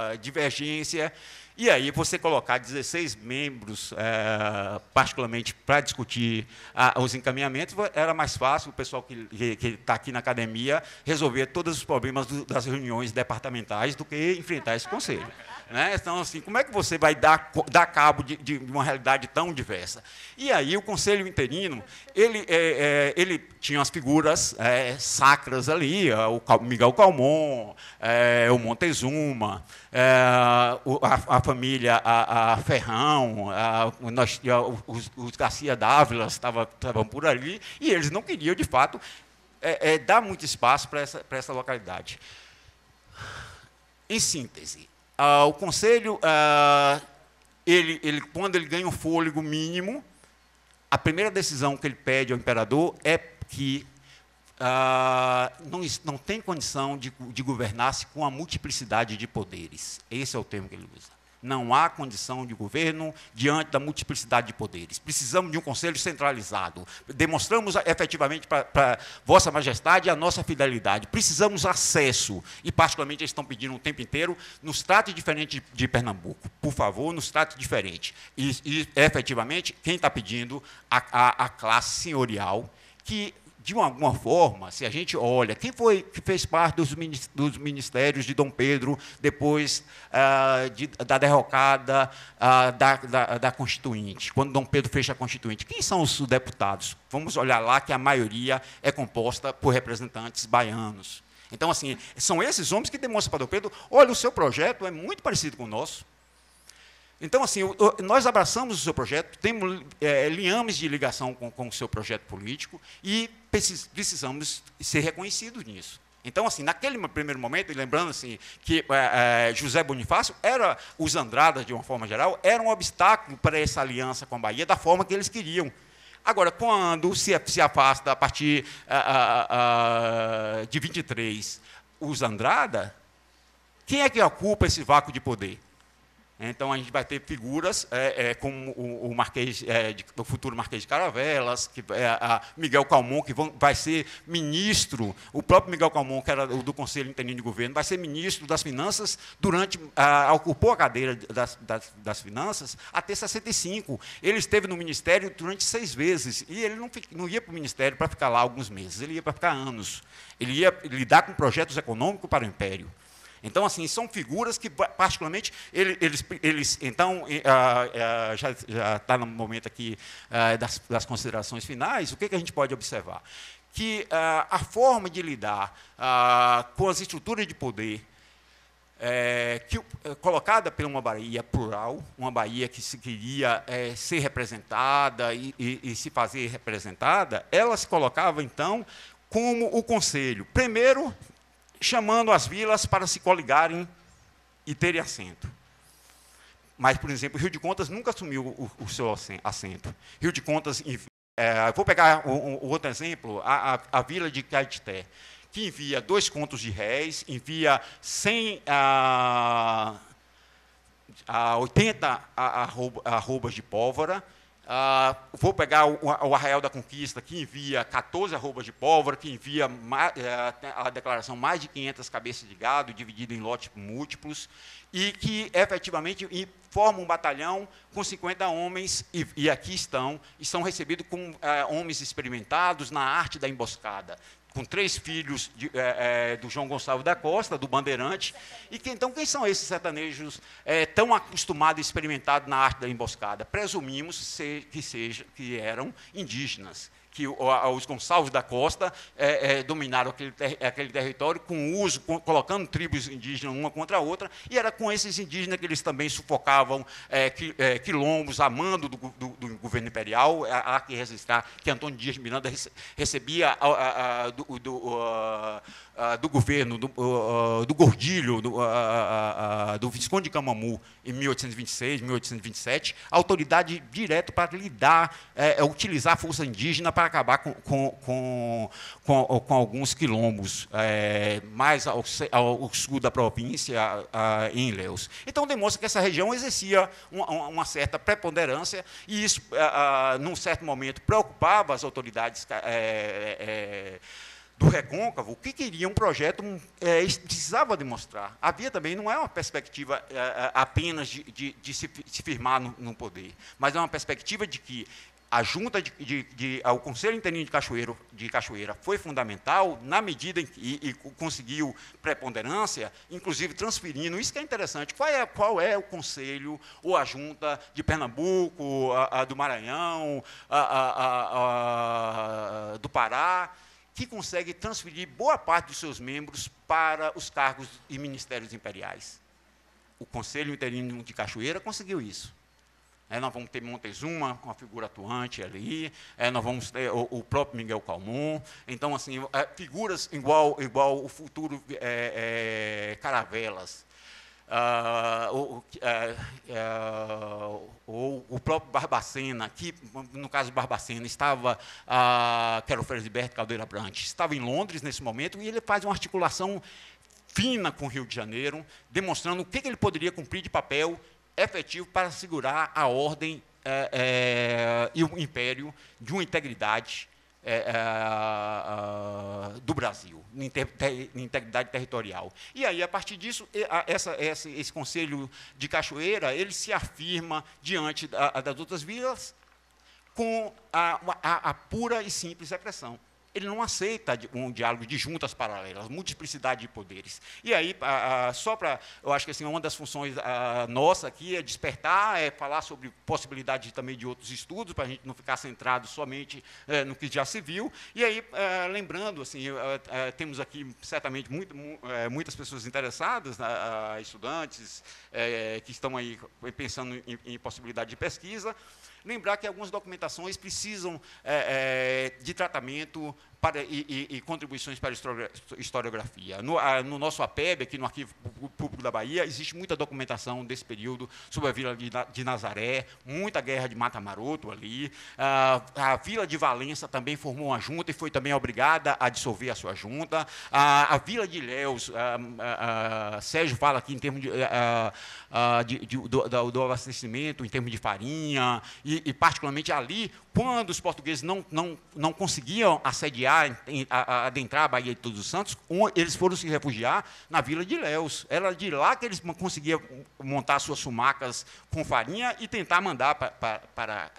a, a divergência, e aí você colocar 16 membros, é, particularmente para discutir a, ah, os encaminhamentos, era mais fácil o pessoal que está aqui na academia resolver todos os problemas do, das reuniões departamentais do que enfrentar esse conselho. Né? Então, assim, como é que você vai dar, dar cabo de, de, uma realidade tão diversa? E aí o conselho interino, ele, é, é, ele tinha as figuras sacras ali, o Miguel Calmon, o Montezuma, a, a família a, a Ferrão, a, nós, os, os, Garcia Dávila estavam por ali, e eles não queriam, de fato, é, é, dar muito espaço para essa, essa localidade. Em síntese, ah, o Conselho, ah, ele, ele, quando ele ganha um fôlego mínimo, a primeira decisão que ele pede ao imperador é que ah, não, não, tem condição de, de governar-se com a multiplicidade de poderes. Esse é o termo que ele usa não há condição de governo diante da multiplicidade de poderes. Precisamos de um conselho centralizado. Demonstramos efetivamente para Vossa Majestade a nossa fidelidade. Precisamos acesso, e particularmente eles estão pedindo o tempo inteiro, nos trate diferente de, Pernambuco. Por favor, nos trate diferente. E, e efetivamente, quem está pedindo? A, a, a classe senhorial, que de alguma forma, se a gente olha, quem foi que fez parte dos, ministérios de Dom Pedro depois ah, de, da derrocada ah, da, da, da, Constituinte, quando Dom Pedro fecha a Constituinte? Quem são os deputados? Vamos olhar lá que a maioria é composta por representantes baianos. Então, assim, são esses homens que demonstram para Dom Pedro: olha, o seu projeto é muito parecido com o nosso. Então, assim, nós abraçamos o seu projeto, temos é, eh, linhames de ligação com, com o seu projeto político e precisamos ser reconhecidos nisso. Então, assim, naquele primeiro momento, lembrando assim, que é, é, José Bonifácio era, os Andradas, de uma forma geral, era um obstáculo para essa aliança com a Bahia da forma que eles queriam. Agora, quando se, se afasta a partir a, a, a, de 23 os Andrada, quem é que ocupa esse vácuo de poder? Então a gente vai ter figuras é, é, como o, o Marquês, é, de, futuro Marquês de Caravelas, que, é Miguel Calmon, que vão, vai ser ministro, o próprio Miguel Calmon, que era do Conselho Interino de Governo, vai ser ministro das Finanças durante. A, ocupou a cadeira das, das, das, Finanças até 65. Ele esteve no Ministério durante seis vezes. E ele não, não ia para o Ministério para ficar lá alguns meses, ele ia para ficar anos. Ele ia lidar com projetos econômicos para o Império. Então, assim, são figuras que, particularmente, eles, eles então, ah, ah, já está no momento aqui ah, das, considerações finais, o que, a gente pode observar? Que a forma de lidar com as estruturas de poder é, que, é, colocada por uma Bahia plural, uma Bahia que se queria é, ser representada e, e, e se fazer representada, ela se colocava, então, como o Conselho. Primeiro, chamando as vilas para se coligarem e terem assento. Mas, por exemplo, Rio de Contas nunca assumiu o, o seu assento. Rio de Contas, é, vou pegar o, o outro exemplo, a, a, a vila de Caetité, que envia dois contos de réis, envia 100 ah, a, a 80 arrobas de pólvora, ah, vou pegar o, o, Arraial da Conquista, que envia 14 arrobas de pólvora, que envia eh, a declaração mais de 500 cabeças de gado, dividido em lotes múltiplos, e que efetivamente forma um batalhão com 50 homens, e, e aqui estão, e são recebidos com eh, homens experimentados na arte da emboscada, com três filhos de, é, é, do João Gonçalves da Costa, do Bandeirante. E que, então, quem são esses sertanejos é, tão acostumados e experimentados na arte da emboscada? Presumimos ser, que, seja, que eram indígenas, que os Gonçalves da Costa é, é, dominaram aquele, ter, aquele território com uso, com, colocando tribos indígenas uma contra a outra, e era com esses indígenas que eles também sufocavam é, que, é, quilombos, amando do, do, do, governo imperial, é, há que registrar que Antônio Dias Miranda recebia a, a, a, do, do, governo, do, do Gordilho, do, Visconde de Camamu, em 1826, 1827, autoridade direta para lidar, é, utilizar a força indígena para acabar com, com, com, com, com alguns quilombos é, mais ao, ao, sul da província, a, a, em Leus. Então, demonstra que essa região exercia uma, uma certa preponderância e isso, é, a, num certo momento, preocupava as autoridades é, é, é do Recôncavo, que queria um projeto, é, precisava demonstrar. Havia também, não é uma perspectiva é, apenas de, de, de, se, firmar no, no, poder, mas é uma perspectiva de que a junta de, de, de o Conselho Interino de, Cachoeiro, de Cachoeira foi fundamental na medida em que e, e conseguiu preponderância, inclusive transferindo, isso que é interessante, qual é, qual é o Conselho ou a junta de Pernambuco, a, a do Maranhão, a, do Pará, que consegue transferir boa parte dos seus membros para os cargos e ministérios imperiais. O Conselho Interino de Cachoeira conseguiu isso. É, nós vamos ter Montezuma, com a figura atuante ali, é, nós vamos ter o, o próprio Miguel Calmon. Então, assim, é, figuras igual, igual o futuro é, é, Caravelas, ah, ou, é, o próprio Barbacena, que, no caso Barbacena, estava, ah, que era o Felisberto Caldeira Brant estava em Londres nesse momento, e ele faz uma articulação fina com o Rio de Janeiro, demonstrando o que, que ele poderia cumprir de papel efetivo para segurar a ordem é, é, e o império de uma integridade é, é ah, do Brasil, em, integridade territorial. E aí, a partir disso, essa, esse Conselho de Cachoeira ele se afirma diante da, das outras vilas com a, a, a pura e simples repressão ele não aceita um diálogo de juntas paralelas, multiplicidade de poderes. E aí, só para. Eu acho que assim, uma das funções nossa aqui é despertar, é falar sobre possibilidade também de outros estudos, para a gente não ficar centrado somente é, no que já se viu. E aí, é, lembrando, assim, é, temos aqui certamente muito, muitas pessoas interessadas, né, estudantes, que estão aí pensando em possibilidade de pesquisa. Lembrar que algumas documentações precisam é, é, de tratamento, para, e, e, e, contribuições para a historiografia. No, a, no, nosso APEB, aqui no Arquivo Público da Bahia, existe muita documentação desse período sobre a Vila de, de Nazaré, muita guerra de Mata Maroto ali. a Vila de Valença também formou uma junta e foi também obrigada a dissolver a sua junta. a Vila de Léus, Sérgio fala aqui em termos de, de, do, do, do, abastecimento, em termos de farinha, e, e particularmente ali quando os portugueses não, não, não conseguiam assediar, adentrar a Bahia de Todos os Santos, eles foram se refugiar na Vila de Léus. Era de lá que eles conseguiam montar suas sumacas com farinha e tentar mandar para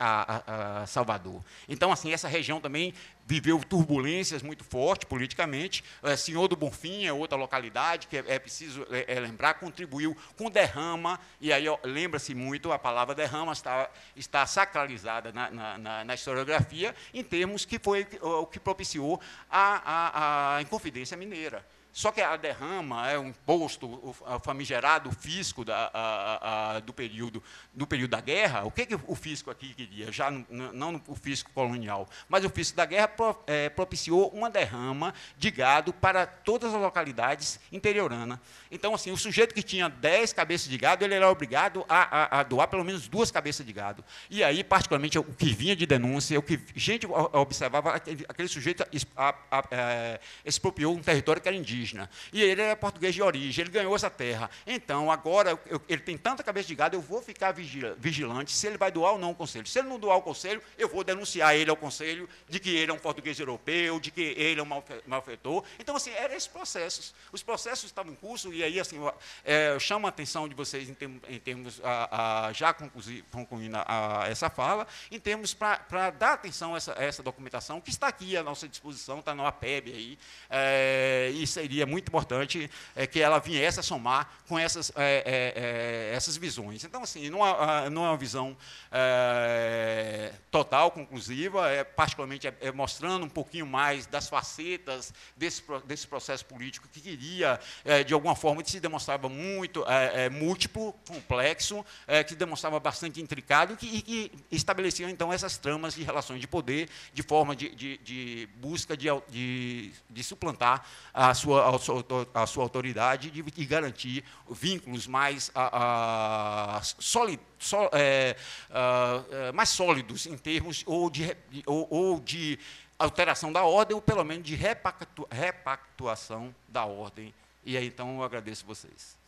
Salvador. Então, assim, essa região também viveu turbulências muito fortes politicamente. É, Senhor do Bonfim é outra localidade que é, é preciso é, é lembrar, contribuiu com derrama, e aí lembra-se muito, a palavra derrama está, está sacralizada na, na, na, historiografia, em termos que foi o que propiciou a, a, a Inconfidência Mineira. Só que a derrama é um imposto o famigerado fisco da, a, a, do, período, do período da guerra. O que, que o fisco aqui queria? Já não o fisco colonial, mas o fisco da guerra pro, é, propiciou uma derrama de gado para todas as localidades interiorana. Então, assim, o sujeito que tinha 10 cabeças de gado, ele era obrigado a, a, doar pelo menos duas cabeças de gado. E aí, particularmente, o que vinha de denúncia, o que gente observava, aquele, aquele sujeito é, expropriou um território que era indígena indígena. E ele era é português de origem, ele ganhou essa terra. Então, agora, eu, ele tem tanta cabeça de gado, eu vou ficar vigilante se ele vai doar ou não o conselho. Se ele não doar o conselho, eu vou denunciar ele ao conselho de que ele é um português europeu, de que ele é um malfeitor. Então, assim, eram esses processos. Os processos estavam em curso, e aí, assim, é, eu chamo a atenção de vocês em, termos, em termos a, a, já concluindo a, essa fala, em termos para dar atenção a essa, a essa documentação que está aqui à nossa disposição, está no APEB aí, é, e, seria muito importante é, que ela viesse a somar com essas, é, é, é essas visões. Então, assim, não é, é uma visão total, conclusiva, é, particularmente mostrando um pouquinho mais das facetas desse, desse processo político que queria, de alguma forma, que se demonstrava muito múltiplo, complexo, que se demonstrava bastante intricado e que, e que estabelecia, então, essas tramas de relações de poder de forma de, de, de busca de, de, de suplantar a sua a sua autoridade e garantir vínculos mais, a, a, soli, é, a, é, mais sólidos em termos ou de, ou, ou de alteração da ordem ou, pelo menos, de repactu, repactuação da ordem. E aí, então, eu agradeço vocês.